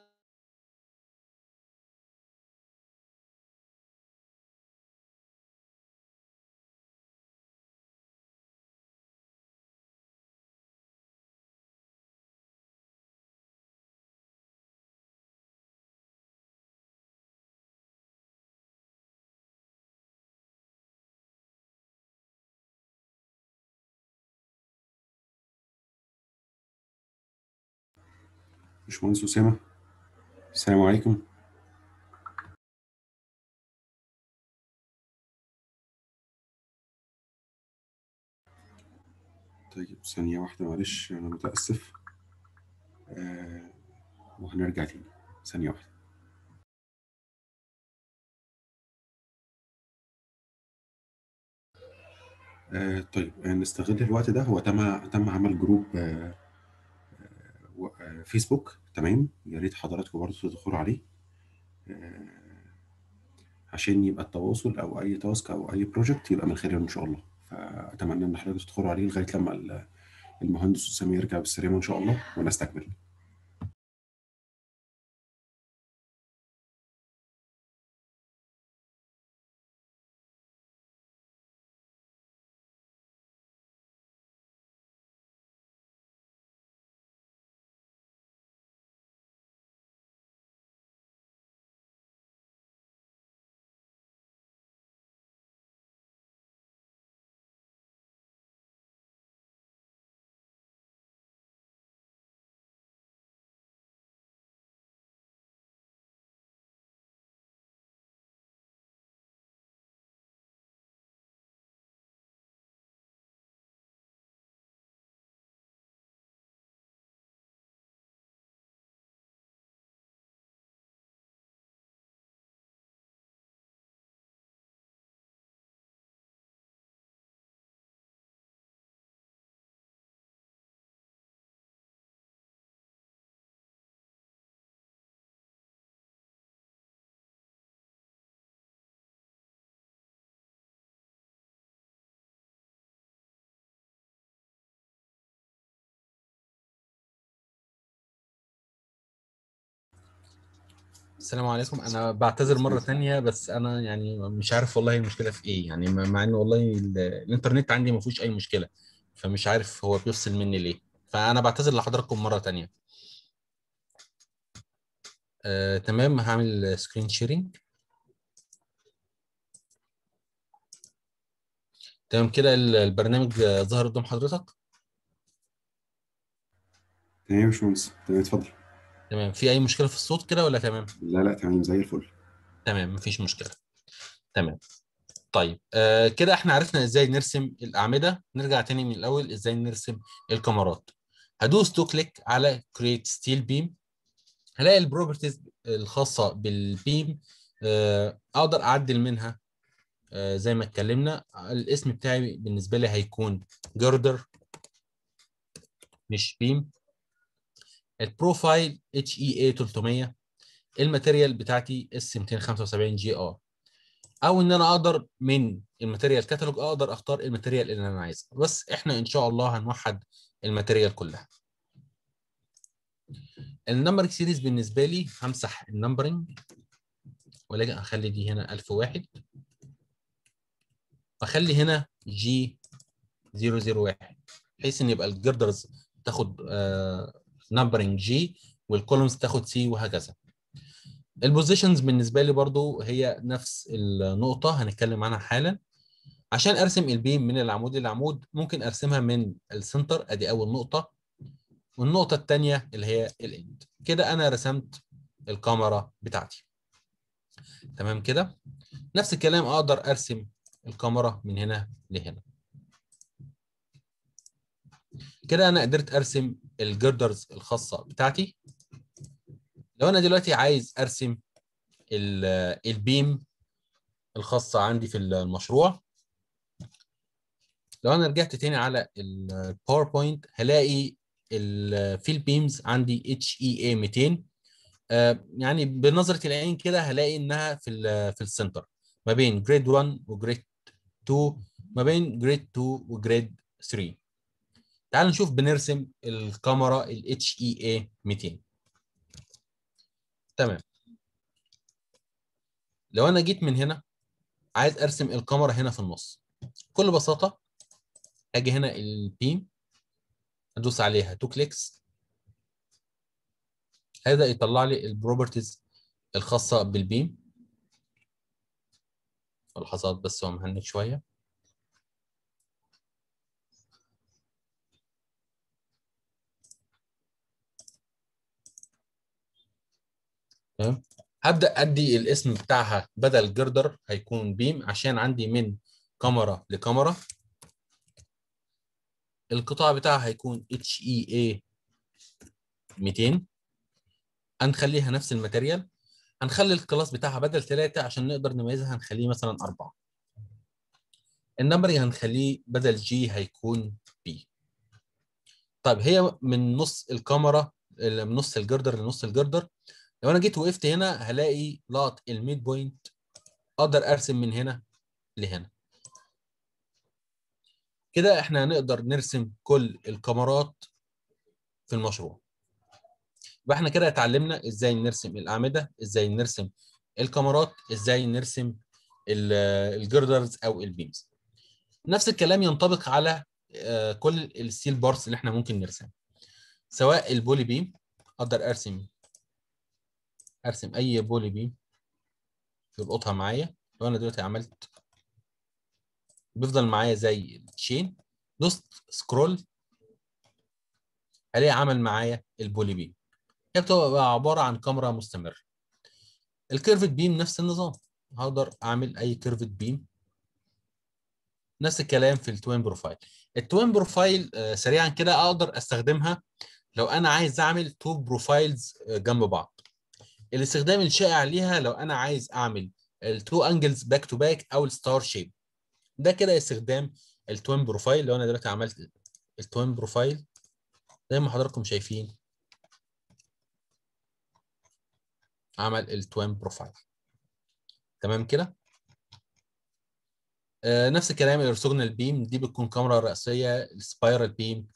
باشمهندس اسامه السلام عليكم طيب ثانية واحدة معلش أنا متأسف آه وهنرجع تاني ثانية واحدة آه طيب نستغل الوقت ده هو تم تم عمل جروب آه فيسبوك تمام يا ريت حضراتكم برضه تدخلوا عليه آه، عشان يبقى التواصل او اي تاسك او اي بروجكت يبقى من خلاله ان شاء الله فاتمنى ان حضراتكم تدخلوا عليه لغايه لما المهندس اسامه يرجع بالسلامه ان شاء الله ونستكمل السلام عليكم انا بعتذر مره ثانيه بس انا يعني مش عارف والله المشكله في ايه يعني مع ان والله الانترنت عندي ما فيهوش اي مشكله فمش عارف هو بيفصل مني ليه فانا بعتذر لحضراتكم مره ثانيه آه، تمام هعمل سكرين شيرنج تمام كده البرنامج ظهر قدام حضرتك تمام يا باشمهندس تمام اتفضل تمام في اي مشكله في الصوت كده ولا تمام لا لا تمام زي الفل تمام مفيش مشكله تمام طيب آه كده احنا عرفنا ازاي نرسم الاعمده نرجع تاني من الاول ازاي نرسم الكاميرات هدوس تو كليك على كرييت ستيل بيم هلاقي البروبرتيز الخاصه بالبيم آه اقدر اعدل منها آه زي ما اتكلمنا الاسم بتاعي بالنسبه لي هيكون جردر مش بيم البروفايل اتش اي اي 300 الماتيريال بتاعتي اس 275 جي ار او ان انا اقدر من الماتيريال كاتالوج اقدر اختار الماتيريال اللي انا عايزها بس احنا ان شاء الله هنوحد الماتيريال كلها النمبرنج سيريز بالنسبه لي همسح النمبرنج ولكن اخلي دي هنا 1001 اخلي هنا جي 001 بحيث ان يبقى الجردرز تاخد آه نمبرنج جي والكولومز تاخد سي وهكذا البوزيشنز بالنسبه لي برضو هي نفس النقطه هنتكلم عنها حالا عشان ارسم البيم من العمود للعمود ممكن ارسمها من السنتر ادي اول نقطه والنقطه الثانيه اللي هي الاند كده انا رسمت الكاميرا بتاعتي تمام كده نفس الكلام اقدر ارسم الكاميرا من هنا لهنا كده انا قدرت ارسم الجردرز الخاصه بتاعتي لو انا دلوقتي عايز ارسم البيم الخاصه عندي في المشروع لو انا رجعت تاني على الباوربوينت هلاقي في البيمز عندي اتش اي اي 200 يعني بنظره العين كده هلاقي انها في في السنتر ما بين جريد 1 وجريد 2 ما بين جريد 2 وجريد 3 تعال نشوف بنرسم الكاميرا ال HEA 200 تمام لو انا جيت من هنا عايز ارسم الكاميرا هنا في النص بكل بساطه اجي هنا البيم ادوس عليها تو كليكس هذا يطلع لي البروبرتيز الخاصه بالبيم ملاحظات بس هو شويه تمام هبدا ادي الاسم بتاعها بدل جردر هيكون بيم عشان عندي من كاميرا لكاميرا القطاع بتاعها هيكون اتش اي اي 200 هنخليها نفس الماتيريال هنخلي الكلاس بتاعها بدل 3 عشان نقدر نميزها هنخليه مثلا 4 النمبر هنخليه بدل جي هيكون بي طيب هي من نص الكاميرا من نص الجردر لنص الجردر لو انا جيت وقفت هنا هلاقي لقط الميد بوينت اقدر ارسم من هنا لهنا كده احنا هنقدر نرسم كل الكاميرات في المشروع يبقى احنا كده اتعلمنا ازاي نرسم الاعمده ازاي نرسم الكاميرات ازاي نرسم الجردرز آه، او البيمز نفس الكلام ينطبق على آه، كل الستيل بارس اللي احنا ممكن نرسمها سواء البولي بيم اقدر ارسم ارسم اي بولي بيم يلقطها معايا لو انا دلوقتي عملت بيفضل معايا زي الشين دوست سكرول الاقي عمل معايا البولي بيم هي بتبقى عباره عن كاميرا مستمره الكيرفت بيم نفس النظام هقدر اعمل اي كيرفت بيم نفس الكلام في التوين بروفايل التوين بروفايل آه، سريعا كده اقدر استخدمها لو انا عايز اعمل تو بروفايلز آه، جنب بعض الاستخدام الشائع ليها لو انا عايز اعمل التو انجلز باك تو باك او الستار شيب ده كده استخدام التوين بروفايل لو انا دلوقتي عملت التوين بروفايل زي ما حضراتكم شايفين عمل التوين بروفايل تمام كده آه نفس الكلام الاورثوجونال بيم دي بتكون كاميرا رئيسيه السبايرال بيم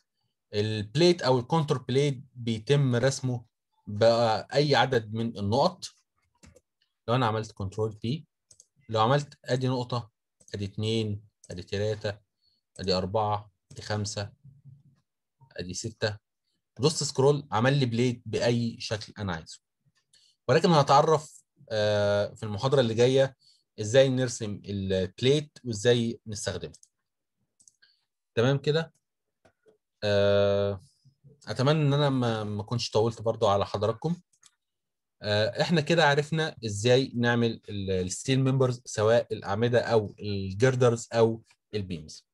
البليت او الكونتور بليت بيتم رسمه باي عدد من النقط لو انا عملت كنترول بي لو عملت ادي نقطه ادي اتنين ادي تلاته ادي اربعه ادي خمسه ادي سته دوست سكرول عمل لي بليد باي شكل انا عايزه ولكن هنتعرف آه، في المحاضره اللي جايه ازاي نرسم البليت وازاي نستخدمه تمام كده آه اتمنى ان انا ما, ما كنتش طولت برضو على حضراتكم آه، احنا كده عرفنا ازاي نعمل الستيل ممبرز سواء الاعمده او الجردرز او البيمز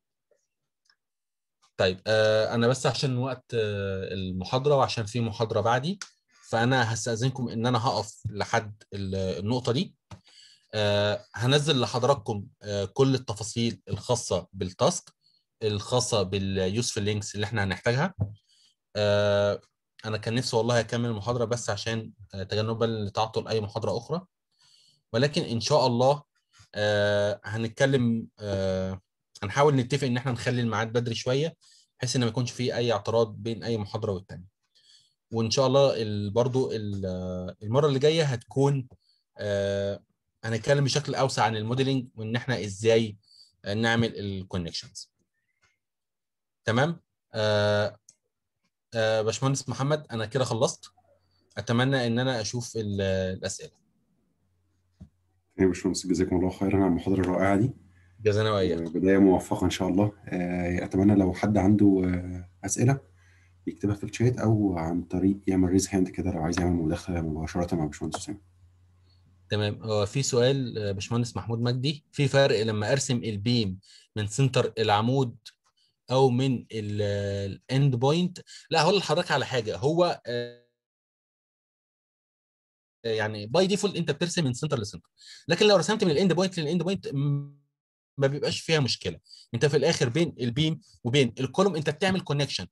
طيب آه، انا بس عشان وقت آه، المحاضره وعشان في محاضره بعدي فانا هستاذنكم ان انا هقف لحد النقطه دي هنزل لحضراتكم كل التفاصيل الخاصه بالتاسك الخاصه باليوسفل لينكس اللي احنا هنحتاجها آه، انا كان نفسي والله اكمل المحاضره بس عشان تجنبا لتعطل اي محاضره اخرى ولكن ان شاء الله آه، هنتكلم آه، هنحاول نتفق ان احنا نخلي الميعاد بدري شويه بحيث ان ما يكونش فيه اي اعتراض بين اي محاضره والتانيه وان شاء الله برضو المره اللي جايه هتكون هنتكلم بشكل اوسع عن الموديلنج وان احنا ازاي نعمل الكونكشنز تمام آه، باشمهندس محمد انا كده خلصت اتمنى ان انا اشوف الاسئله يا باشمهندس جزاكم الله خيرا على المحاضره الرائعه دي جزانا واياك بدايه موفقه ان شاء الله آه، اتمنى لو حد عنده آه، اسئله يكتبها في الشات او عن طريق يعمل ريز هاند كده لو عايز يعمل مداخله مباشره مع باشمهندس حسام تمام هو في سؤال باشمهندس محمود مجدي في فرق لما ارسم البيم من سنتر العمود او من الاند بوينت لا هقول لحضرتك على حاجه هو آه، يعني باي ديفولت انت بترسم من سنتر لسنتر لكن لو رسمت من الاند بوينت للاند بوينت ما بيبقاش فيها مشكله انت في الاخر بين البيم وبين الكولوم انت بتعمل كونكشن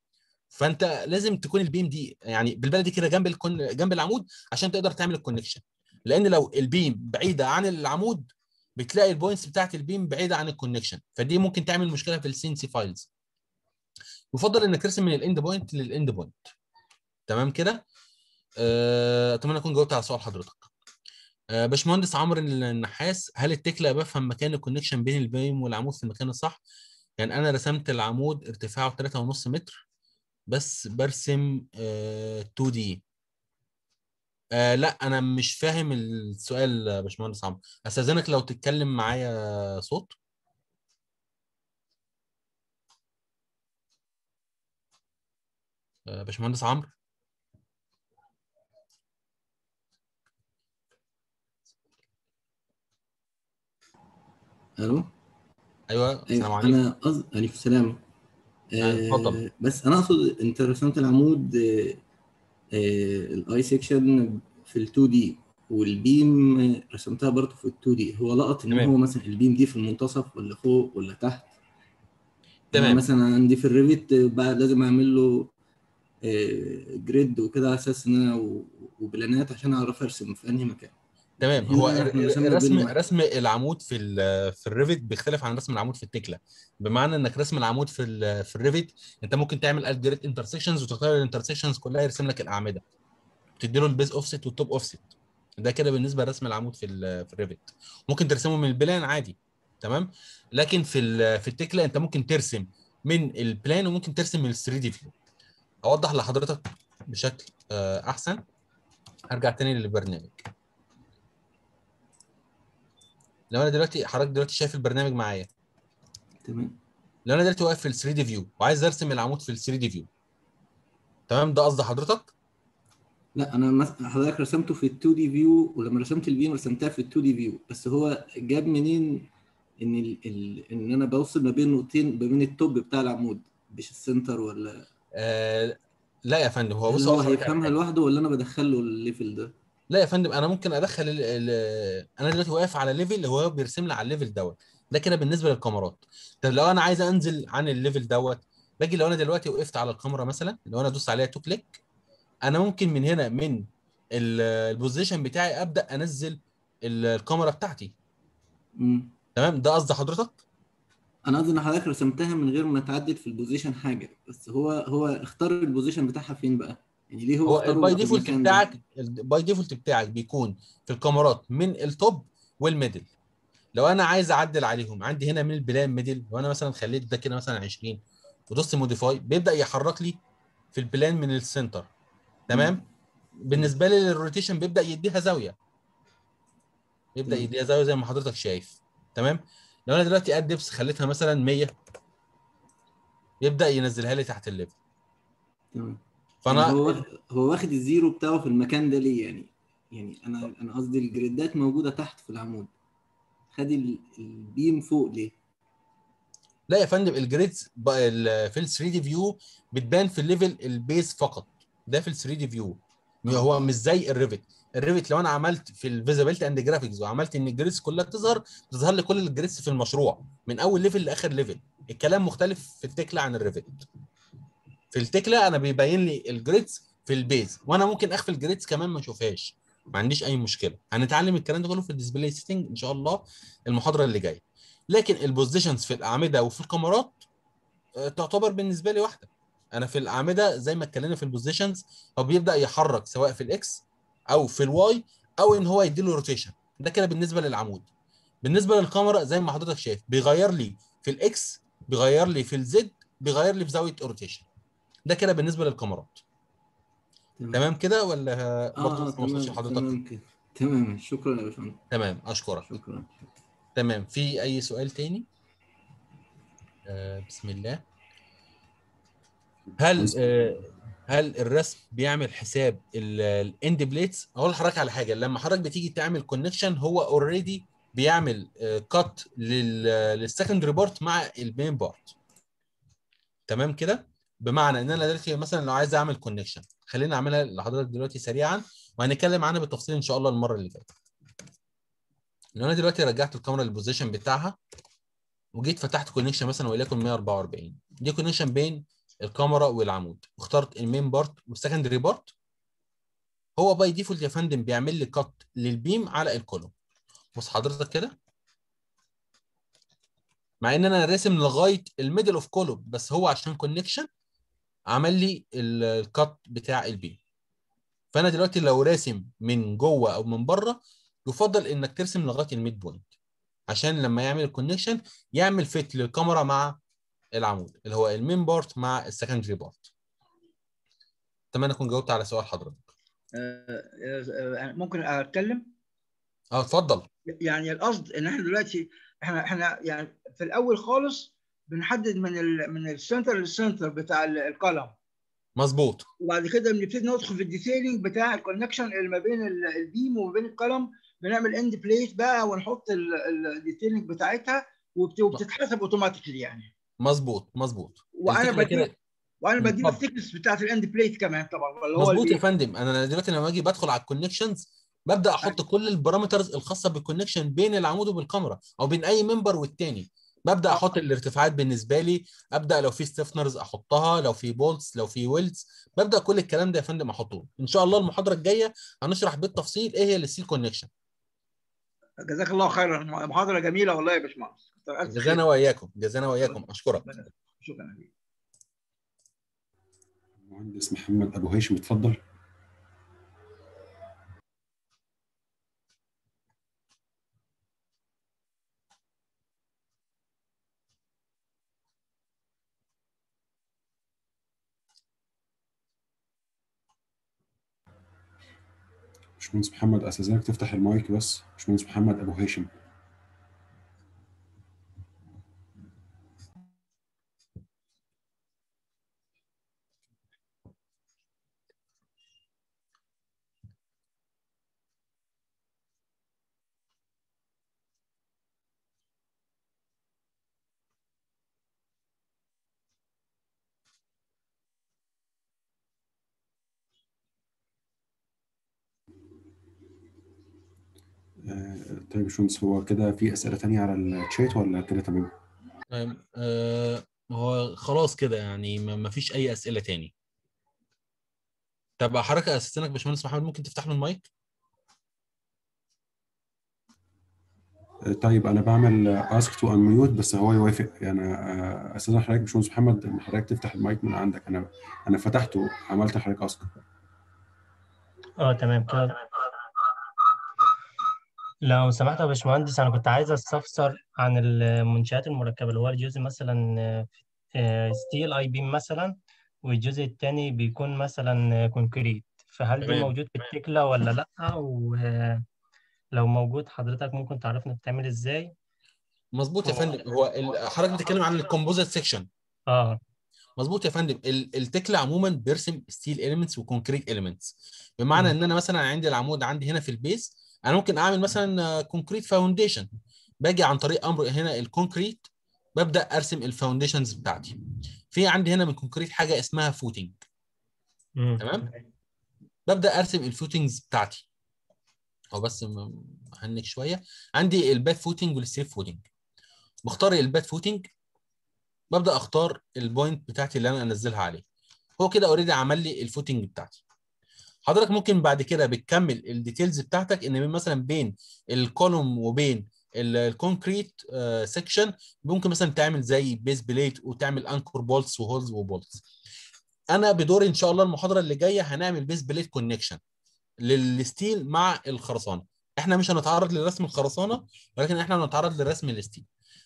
فانت لازم تكون البيم دي يعني بالبلدي كده جنب الكون جنب العمود عشان تقدر تعمل الكونكشن لان لو البيم بعيده عن العمود بتلاقي البوينتس بتاعت البيم بعيده عن الكونكشن فدي ممكن تعمل مشكله في السينسي فايلز يفضل انك ترسم من الاند بوينت للاند بوينت تمام كده آه، اتمنى اكون جاوبت على سؤال حضرتك آه، باشمهندس عمرو النحاس هل التكلا بفهم مكان الكونكشن بين البيم والعمود في المكان الصح يعني انا رسمت العمود ارتفاعه 3.5 متر بس برسم 2 آه، دي آه لا انا مش فاهم السؤال يا باشمهندس عمرو استاذنك لو تتكلم معايا صوت آه، باشمهندس عمرو الو ايوه إيه، السلام عليكم انا أز... عليكم السلام آه، آه، اتفضل آه بس انا اقصد انت رسمت العمود آه الاي سيكشن في ال 2 دي والبيم رسمتها برضه في ال 2 دي هو لقط ان هو مثلا البيم دي في المنتصف ولا فوق ولا تحت يعني تمام مثلا عندي في الريفت بقى لازم اعمل له جريد وكده على اساس ان انا وبلانات عشان اعرف ارسم في انهي مكان تمام هو رسم رسم العمود في في الريفت بيختلف عن رسم العمود في التكله بمعنى انك رسم العمود في في الريفت انت ممكن تعمل جريد انترسكشنز وتختار الانترسكشنز كلها يرسم لك الاعمده تدي له البيز اوفست والتوب اوفست ده كده بالنسبه لرسم العمود في في الريفت ممكن ترسمه من البلان عادي تمام لكن في في التكله انت ممكن ترسم من البلان وممكن ترسم من ال 3 دي فيو اوضح لحضرتك بشكل آه، احسن هرجع تاني للبرنامج لو انا دلوقتي حضرتك دلوقتي شايف البرنامج معايا تمام لو انا دلوقتي واقف في ال 3 دي فيو وعايز ارسم العمود في ال 3 دي فيو تمام ده قصد حضرتك لا انا حضرتك رسمته في ال 2 دي فيو ولما رسمت البيم رسمتها في ال 2 دي فيو بس هو جاب منين ان ال... ان انا بوصل ما بين نقطتين ما بين التوب بتاع العمود مش السنتر ولا آه، لا يا فندم هو بص هو هيفهمها لوحده ولا انا بدخل له الليفل ده؟ لا يا فندم انا ممكن ادخل الـ الـ انا دلوقتي واقف على ليفل هو بيرسم لي على الليفل دوت ده كده بالنسبه للكاميرات طب لو انا عايز انزل عن الليفل دوت باجي لو انا دلوقتي وقفت على الكاميرا مثلا لو انا ادوس عليها تو كليك انا ممكن من هنا من البوزيشن بتاعي ابدا انزل الكاميرا بتاعتي تمام ده قصد حضرتك انا قصدي ان حضرتك رسمتها من غير ما تعدل في البوزيشن حاجه بس هو هو اختار البوزيشن بتاعها فين بقى يعني ليه هو, هو الباي ديفولت بتاعك الباي ديفولت بتاعك بيكون في الكاميرات من التوب والميدل لو انا عايز اعدل عليهم عندي هنا من البلان ميدل لو انا مثلا خليت ده كده مثلا 20 ودوست موديفاي بيبدا يحرك لي في البلان من السنتر تمام بالنسبه لي للروتيشن بيبدا يديها زاويه يبدا يديها زاويه زي ما حضرتك شايف تمام لو انا دلوقتي اد ديبس خليتها مثلا 100 يبدا ينزلها لي تحت الليفل تمام فانا يعني هو هو واخد الزيرو بتاعه في المكان ده ليه يعني يعني انا انا قصدي الجريدات موجوده تحت في العمود خد البيم فوق ليه لا يا فندم الجريدز في ال 3 دي فيو بتبان في الليفل البيس فقط ده في ال 3 دي فيو هو مش زي الريفت الريفت لو انا عملت في الفيزابيلتي اند جرافيكس وعملت ان الجريدز كلها تظهر تظهر لي كل الجريدز في المشروع من اول ليفل لاخر ليفل الكلام مختلف في التكلا عن الريفت في التكلا انا بيبين لي الجريدز في البيز وانا ممكن اخفي الجريدز كمان ما اشوفهاش ما عنديش اي مشكله هنتعلم الكلام ده كله في الديسبلاي سيتنج ان شاء الله المحاضره اللي جايه لكن البوزيشنز في الاعمده وفي الكاميرات آه، تعتبر بالنسبه لي واحده انا في الاعمده زي ما اتكلمنا في البوزيشنز هو بيبدا يحرك سواء في الاكس او في الواي او ان هو يديله روتيشن ده كده بالنسبه للعمود بالنسبه للكاميرا زي ما حضرتك شايف بيغير لي في الاكس بيغير لي في الزد بيغير لي في زاويه روتيشن ده كده بالنسبه للكاميرات تمام, كده ولا آه، برضه آه ما حضرتك تمام تمام شكرا يا باشمهندس تمام اشكرك شكرا تمام في اي سؤال تاني آه بسم الله هل آه هل الرسم بيعمل حساب الاند بليتس اقول لحضرتك على حاجه لما حضرتك بتيجي تعمل كونكشن هو اوريدي بيعمل كات للسكندري ريبورت مع المين بارت تمام كده بمعنى ان انا دلوقتي مثلا لو عايز اعمل كونكشن خلينا اعملها لحضرتك دلوقتي سريعا وهنتكلم عنها بالتفصيل ان شاء الله المره اللي جايه ان انا دلوقتي رجعت الكاميرا للبوزيشن بتاعها وجيت فتحت كونكشن مثلا وليكن 144 دي كونكشن بين الكاميرا والعمود واخترت المين بارت والسكندري بارت هو باي ديفولت يا فندم بيعمل لي كات للبيم على الكولوم بص حضرتك كده مع ان انا راسم لغايه الميدل اوف كولوم بس هو عشان كونكشن عمل لي الكات بتاع البيم فانا دلوقتي لو راسم من جوه او من بره يفضل انك ترسم لغايه الميد بوينت عشان لما يعمل الكونكشن يعمل فيت للكاميرا مع العمود اللي هو المين بارت مع السكندري بارت اتمنى اكون جاوبت على سؤال حضرتك آه، آه، آه، ممكن اتكلم اه اتفضل يعني القصد ان احنا دلوقتي احنا احنا يعني في الاول خالص بنحدد من الـ من السنتر للسنتر بتاع القلم مظبوط وبعد كده بنبتدي ندخل في الديتيلنج بتاع الكونكشن اللي ما بين البيم وما بين القلم بنعمل اند بليت بقى ونحط الديتيلنج بتاعتها وبتتحسب اوتوماتيكلي يعني مظبوط مظبوط وانا وانا بديل الثيكنس بتاعت الاند بليت كمان طبعا اللي هو مظبوط يا فندم انا دلوقتي لما اجي بدخل على الكونكشنز ببدا أيوه. احط كل البارامترز الخاصه بالكونكشن بين العمود وبالكاميرا او بين اي منبر والتاني ببدا احط الارتفاعات بالنسبه لي ابدا لو في ستيفنرز احطها لو في بولتس لو في ويلز ببدا كل الكلام ده يا فندم احطه ان شاء الله المحاضره الجايه هنشرح بالتفصيل ايه هي الستيل كونكشن جزاك الله خيرا محاضره جميله والله يا باشمهندس جزانا واياكم جزانا واياكم اشكرك شكرا المهندس محمد ابو هاشم اتفضل باشمهندس محمد استاذنك تفتح المايك بس باشمهندس محمد ابو هاشم طيب يا باشمهندس هو كده في اسئله تانية على الشات ولا كده تمام؟ تمام طيب، آه هو خلاص كده يعني ما فيش اي اسئله تاني طب حركة اسيستنك باشمهندس محمد ممكن تفتح له المايك؟ آه، طيب انا بعمل اسك تو انميوت بس هو يوافق يعني آه، اساسا حضرتك باشمهندس محمد حضرتك تفتح المايك من عندك انا انا فتحته عملت حضرتك اسك اه تمام كده آه، لو سمحت يا باشمهندس انا كنت عايز استفسر عن المنشآت المركبة اللي هو الجزء مثلا ستيل اي بيم مثلا والجزء الثاني بيكون مثلا كونكريت فهل ده موجود في التكلة ولا لا ولو موجود حضرتك ممكن تعرفنا بتعمل ازاي مظبوط يا فندم هو حضرتك بتتكلم عن الكومبوزيت سيكشن اه مظبوط يا فندم التكلة عموما بيرسم ستيل اليمنتس وكونكريت اليمنتس بمعنى ان انا مثلا عندي العمود عندي هنا في البيس انا ممكن اعمل مثلا كونكريت آه، فاونديشن باجي عن طريق امر هنا الكونكريت ببدا ارسم الفاونديشنز بتاعتي في عندي هنا من الكونكريت حاجه اسمها فوتنج تمام ببدا ارسم الفوتنجز بتاعتي او بس هنك شويه عندي الباد فوتنج والسيف فوتنج بختار الباد فوتنج ببدا اختار البوينت بتاعتي اللي انا انزلها عليه هو كده اوريدي عمل لي الفوتنج بتاعتي حضرتك ممكن بعد كده بتكمل الديتيلز بتاعتك ان مثلا بين الكولوم وبين الكونكريت سيكشن آه، ممكن مثلا تعمل زي بيس بليت وتعمل انكور بولتس وهولز وبولتس انا بدوري ان شاء الله المحاضره اللي جايه هنعمل بيس بليت كونكشن للستيل مع الخرسانه احنا مش هنتعرض لرسم الخرسانه ولكن احنا هنتعرض لرسم الستيل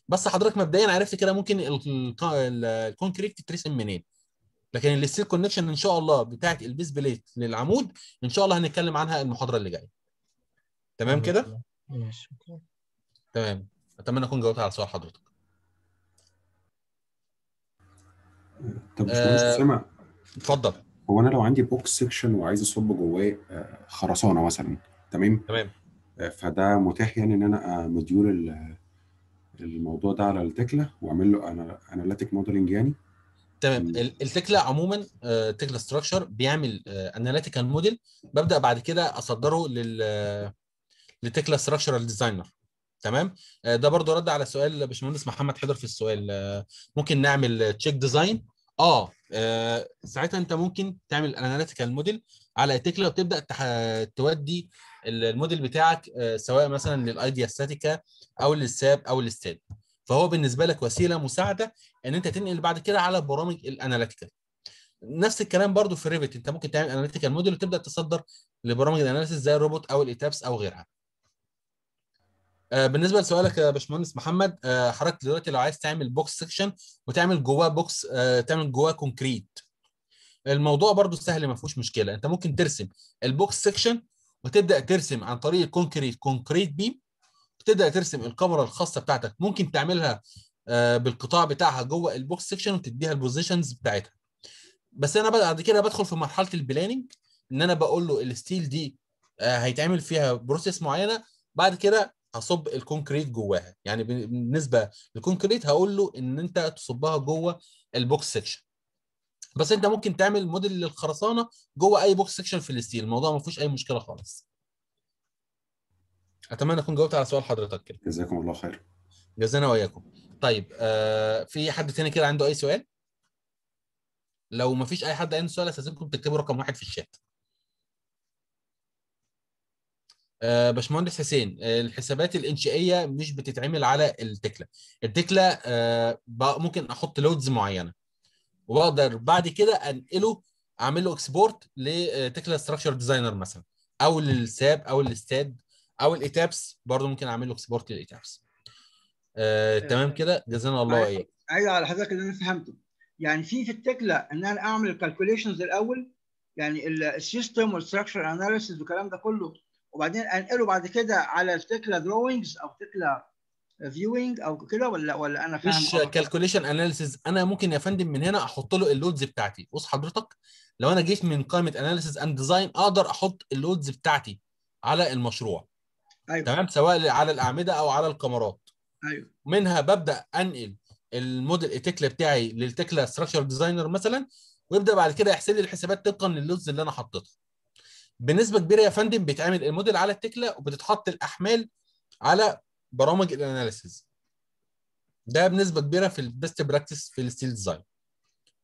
بس حضرتك مبدئيا عرفت كده ممكن الكونكريت تترسم منين لكن الستيل كونكشن ان شاء الله بتاعه البيس بليت للعمود ان شاء الله هنتكلم عنها المحاضره اللي جايه تمام كده ماشي تمام اتمنى اكون جاوبت على سؤال حضرتك طب باشمهندس اسامه آه، اتفضل هو انا لو عندي بوكس سيكشن وعايز اصب جواه آه، خرسانه مثلا تمام تمام آه، فده متاح يعني ان انا مديول الموضوع ده على التكله واعمل له انا اناليتيك موديلنج يعني تمام التكلا عموما آه، تكلا ستراكشر بيعمل اناليتيكال آه، موديل ببدا بعد كده اصدره لل لتكلا ستراكشرال ديزاينر تمام آه، ده برضو رد على سؤال باشمهندس محمد حيدر في السؤال ممكن نعمل تشيك ديزاين اه ساعتها انت ممكن تعمل اناليتيكال موديل على تكلا وتبدا تودي الموديل بتاعك سواء مثلا للايديا ستاتيكا او للساب او للستاد فهو بالنسبه لك وسيله مساعده ان انت تنقل بعد كده على برامج الاناليتيكال نفس الكلام برضو في ريفت انت ممكن تعمل اناليتيكال موديل وتبدا تصدر لبرامج الاناليسيس زي الروبوت او الايتابس او غيرها آه، بالنسبه لسؤالك يا باشمهندس محمد آه، حضرتك دلوقتي لو عايز تعمل بوكس سيكشن وتعمل جواه بوكس آه، تعمل جواه كونكريت الموضوع برضو سهل ما فيهوش مشكله انت ممكن ترسم البوكس سيكشن وتبدا ترسم عن طريق الكونكريت كونكريت بيم بتبدا ترسم الكاميرا الخاصه بتاعتك ممكن تعملها آه، بالقطاع بتاعها جوه البوكس سيكشن وتديها البوزيشنز بتاعتها بس انا بعد كده بدخل في مرحله البلاننج ان انا بقول له الستيل دي آه، هيتعمل فيها بروسيس معينه بعد كده هصب الكونكريت جواها يعني بالنسبه للكونكريت هقول له ان انت تصبها جوه البوكس سيكشن بس انت ممكن تعمل موديل للخرسانه جوه اي بوكس سيكشن في الستيل الموضوع ما فيهوش اي مشكله خالص اتمنى اكون جاوبت على سؤال حضرتك كده جزاكم الله خير جزانا واياكم طيب آه في حد تاني كده عنده اي سؤال لو ما فيش اي حد عنده سؤال استاذنكم تكتبوا رقم واحد في الشات آه، باشمهندس حسين آه، الحسابات الانشائيه مش بتتعمل على التكله التكله آه، ممكن احط لودز معينه واقدر بعد كده انقله اعمل له اكسبورت لتكله ستراكشر ديزاينر مثلا او للساب او للستاد او الايتابس برضو ممكن اعمل له اكسبورت للايتابس آه،, آه، تمام كده جزانا الله ايه ايوه على حضرتك اللي انا فهمته يعني في في التكله ان انا اعمل الكالكوليشنز الاول يعني السيستم والستراكشر اناليسيز والكلام ده كله وبعدين انقله بعد كده على التكله دروينجز او تكله فيوينج او كده ولا ولا انا فاهم مش كالكوليشن اناليسيز انا ممكن يا فندم من هنا احط له اللودز بتاعتي بص حضرتك لو انا جيت من قائمه اناليسيز اند ديزاين اقدر احط اللودز بتاعتي على المشروع أيوة. تمام سواء على الاعمده او على الكاميرات ايوه منها ببدا انقل الموديل اتكله بتاعي للتكله ستراكشر ديزاينر مثلا ويبدا بعد كده يحسب لي الحسابات طبقا لللوز اللي انا حطيتها بنسبه كبيره يا فندم بيتعمل الموديل على التكله وبتتحط الاحمال على برامج الاناليسيز ده بنسبه كبيره في البيست براكتس في الستيل ديزاين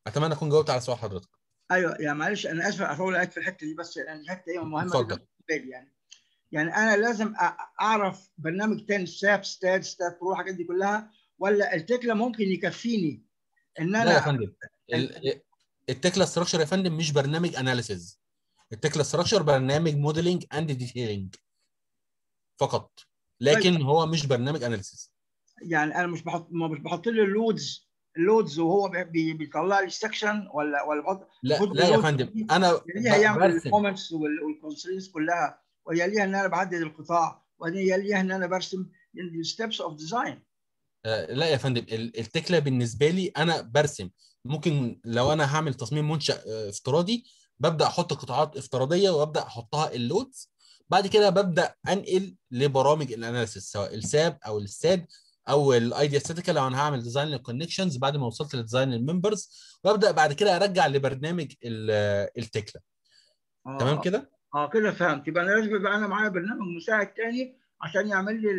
اتمنى اكون جاوبت على سؤال حضرتك ايوه يعني معلش انا اسف اطول لك في الحته دي بس الحته يعني دي إيه مهمه جدا يعني يعني انا لازم اعرف برنامج ساب ستاد ستاد ستيب الحاجات دي كلها ولا التكله ممكن يكفيني ان انا لا يا فندم التكله ستراكشر يا فندم مش برنامج اناليسيز التكله ستراكشر برنامج موديلنج اند ديتيلنج فقط لكن طيب. هو مش برنامج اناليسيز يعني انا مش بحط ما مش بحط له اللودز اللودز وهو بيطلع لي سكشن ولا ولا بحط لا لا يا فندم انا هي هيعمل الكومنتس والكونسيلز كلها ويليها ان انا بعدد القطاع ويليها ان انا برسم الستبس اوف ديزاين لا يا فندم التكله بالنسبه لي انا برسم ممكن لو انا هعمل تصميم منشا آه، افتراضي ببدا احط قطاعات افتراضيه وابدا احطها اللودز بعد كده ببدا انقل لبرامج الاناليسيس سواء الساب او الساد او الايديا ستاتيكال لو انا هعمل ديزاين للكونكشنز بعد ما وصلت لديزاين الممبرز وابدا بعد كده ارجع لبرنامج التكله آه. تمام كده اه كده فهمت يبقى انا لازم يبقى انا معايا برنامج مساعد تاني عشان يعمل لي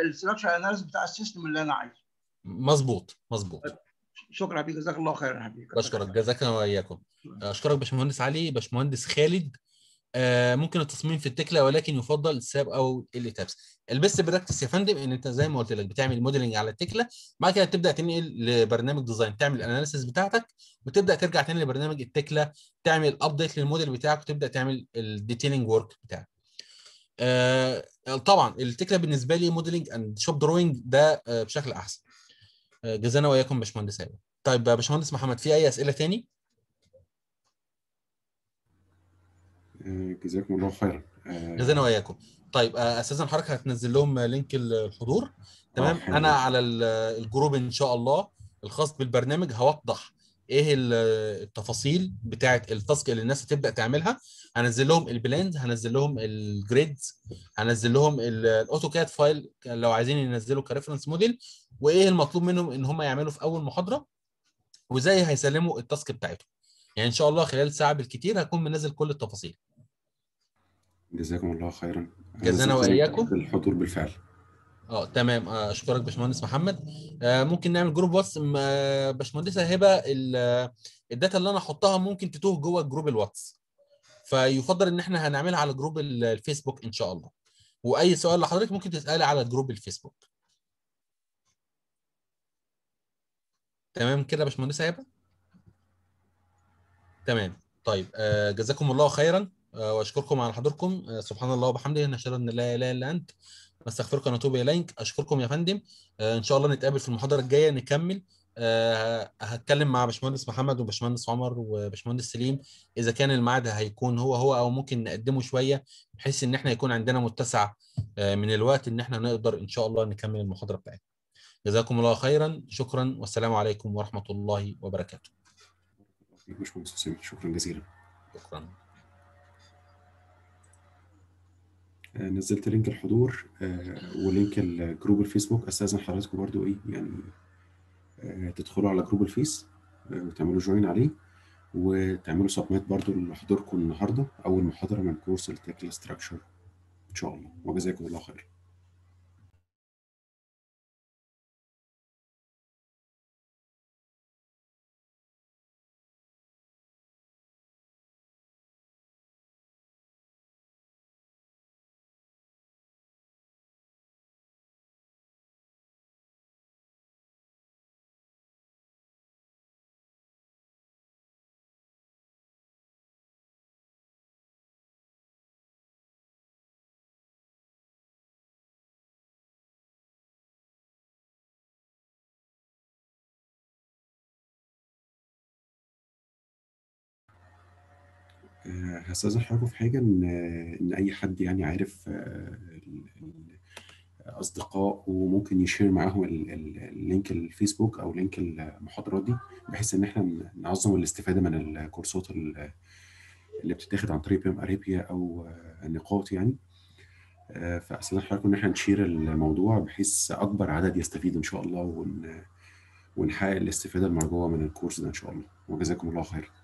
الاستراكشر اناليز بتاع السيستم اللي انا عايزه مظبوط مظبوط شكرا حبيبي جزاك الله خيرا حبيبي بشكرك جزاك الله واياكم اشكرك باشمهندس علي باشمهندس خالد آه، ممكن التصميم في التكله ولكن يفضل ساب او اللي تابس البيست براكتس يا فندم ان انت زي ما قلت لك بتعمل موديلنج على التكله بعد كده تبدا تنقل لبرنامج ديزاين تعمل الاناليسيس بتاعتك وتبدا ترجع تاني لبرنامج التكله تعمل ابديت للموديل بتاعك وتبدا تعمل الديتيلنج ورك بتاعك آه طبعا التكله بالنسبه لي موديلنج اند شوب دروينج ده آه بشكل احسن آه جزانا واياكم باشمهندس طيب يا باشمهندس محمد في اي اسئله تاني آه، جزاكم الله خيرا آه، جزانا واياكم طيب آه، استاذن حضرتك هتنزل لهم لينك الحضور تمام آه انا على الجروب ان شاء الله الخاص بالبرنامج هوضح ايه التفاصيل بتاعه التاسك اللي الناس هتبدا تعملها هنزل لهم البلانز هنزل لهم الجريدز هنزل لهم الاوتوكاد فايل لو عايزين ينزلوا كريفرنس موديل وايه المطلوب منهم ان هم يعملوا في اول محاضره وازاي هيسلموا التاسك بتاعتهم يعني ان شاء الله خلال ساعه بالكتير هكون منزل كل التفاصيل جزاكم الله خيرا جزانا واياكم الحضور بالفعل اه تمام آه، اشكرك باشمهندس محمد آه ممكن نعمل جروب واتس آه باشمهندسه هبه آه، الداتا اللي انا احطها ممكن تتوه جوه جروب الواتس فيفضل ان احنا هنعملها على جروب الفيسبوك ان شاء الله واي سؤال لحضرتك ممكن تسالي على جروب الفيسبوك تمام كده يا باشمهندسه هبه تمام طيب آه جزاكم الله خيرا آه، واشكركم على حضوركم آه، سبحان الله وبحمده نشهد ان لا اله الا انت نستغفرك ونتوب اليك اشكركم يا فندم آه، ان شاء الله نتقابل في المحاضره الجايه نكمل هتكلم مع باشمهندس محمد وباشمهندس عمر وباشمهندس سليم اذا كان الميعاد هيكون هو هو او ممكن نقدمه شويه بحيث ان احنا يكون عندنا متسع من الوقت ان احنا نقدر ان شاء الله نكمل المحاضره بتاعتنا جزاكم الله خيرا شكرا والسلام عليكم ورحمه الله وبركاته شكرا جزيلا شكرا آه، نزلت لينك الحضور آه، ولينك الجروب الفيسبوك استاذن حضراتكم برضو ايه يعني آه، تدخلوا على جروب الفيس وتعملوا جوين عليه وتعملوا سبميت برضو لحضوركم النهارده اول محاضره من كورس التكلا ستراكشر ان شاء الله وجزاكم الله خير هستأذن حضرتك في حاجة إن إن أي حد يعني عارف آه، أصدقاء وممكن يشير معاهم اللينك الفيسبوك أو لينك المحاضرات دي بحيث إن إحنا نعظم الاستفادة من الكورسات اللي بتتاخد عن طريق بيم اريبيا أو النقاط آه، يعني آه، فأستأذن حضرتك إن إحنا نشير الموضوع بحيث أكبر عدد يستفيد إن شاء الله ون ونحقق الاستفادة المرجوة من الكورس ده إن شاء الله وجزاكم الله خيرًا.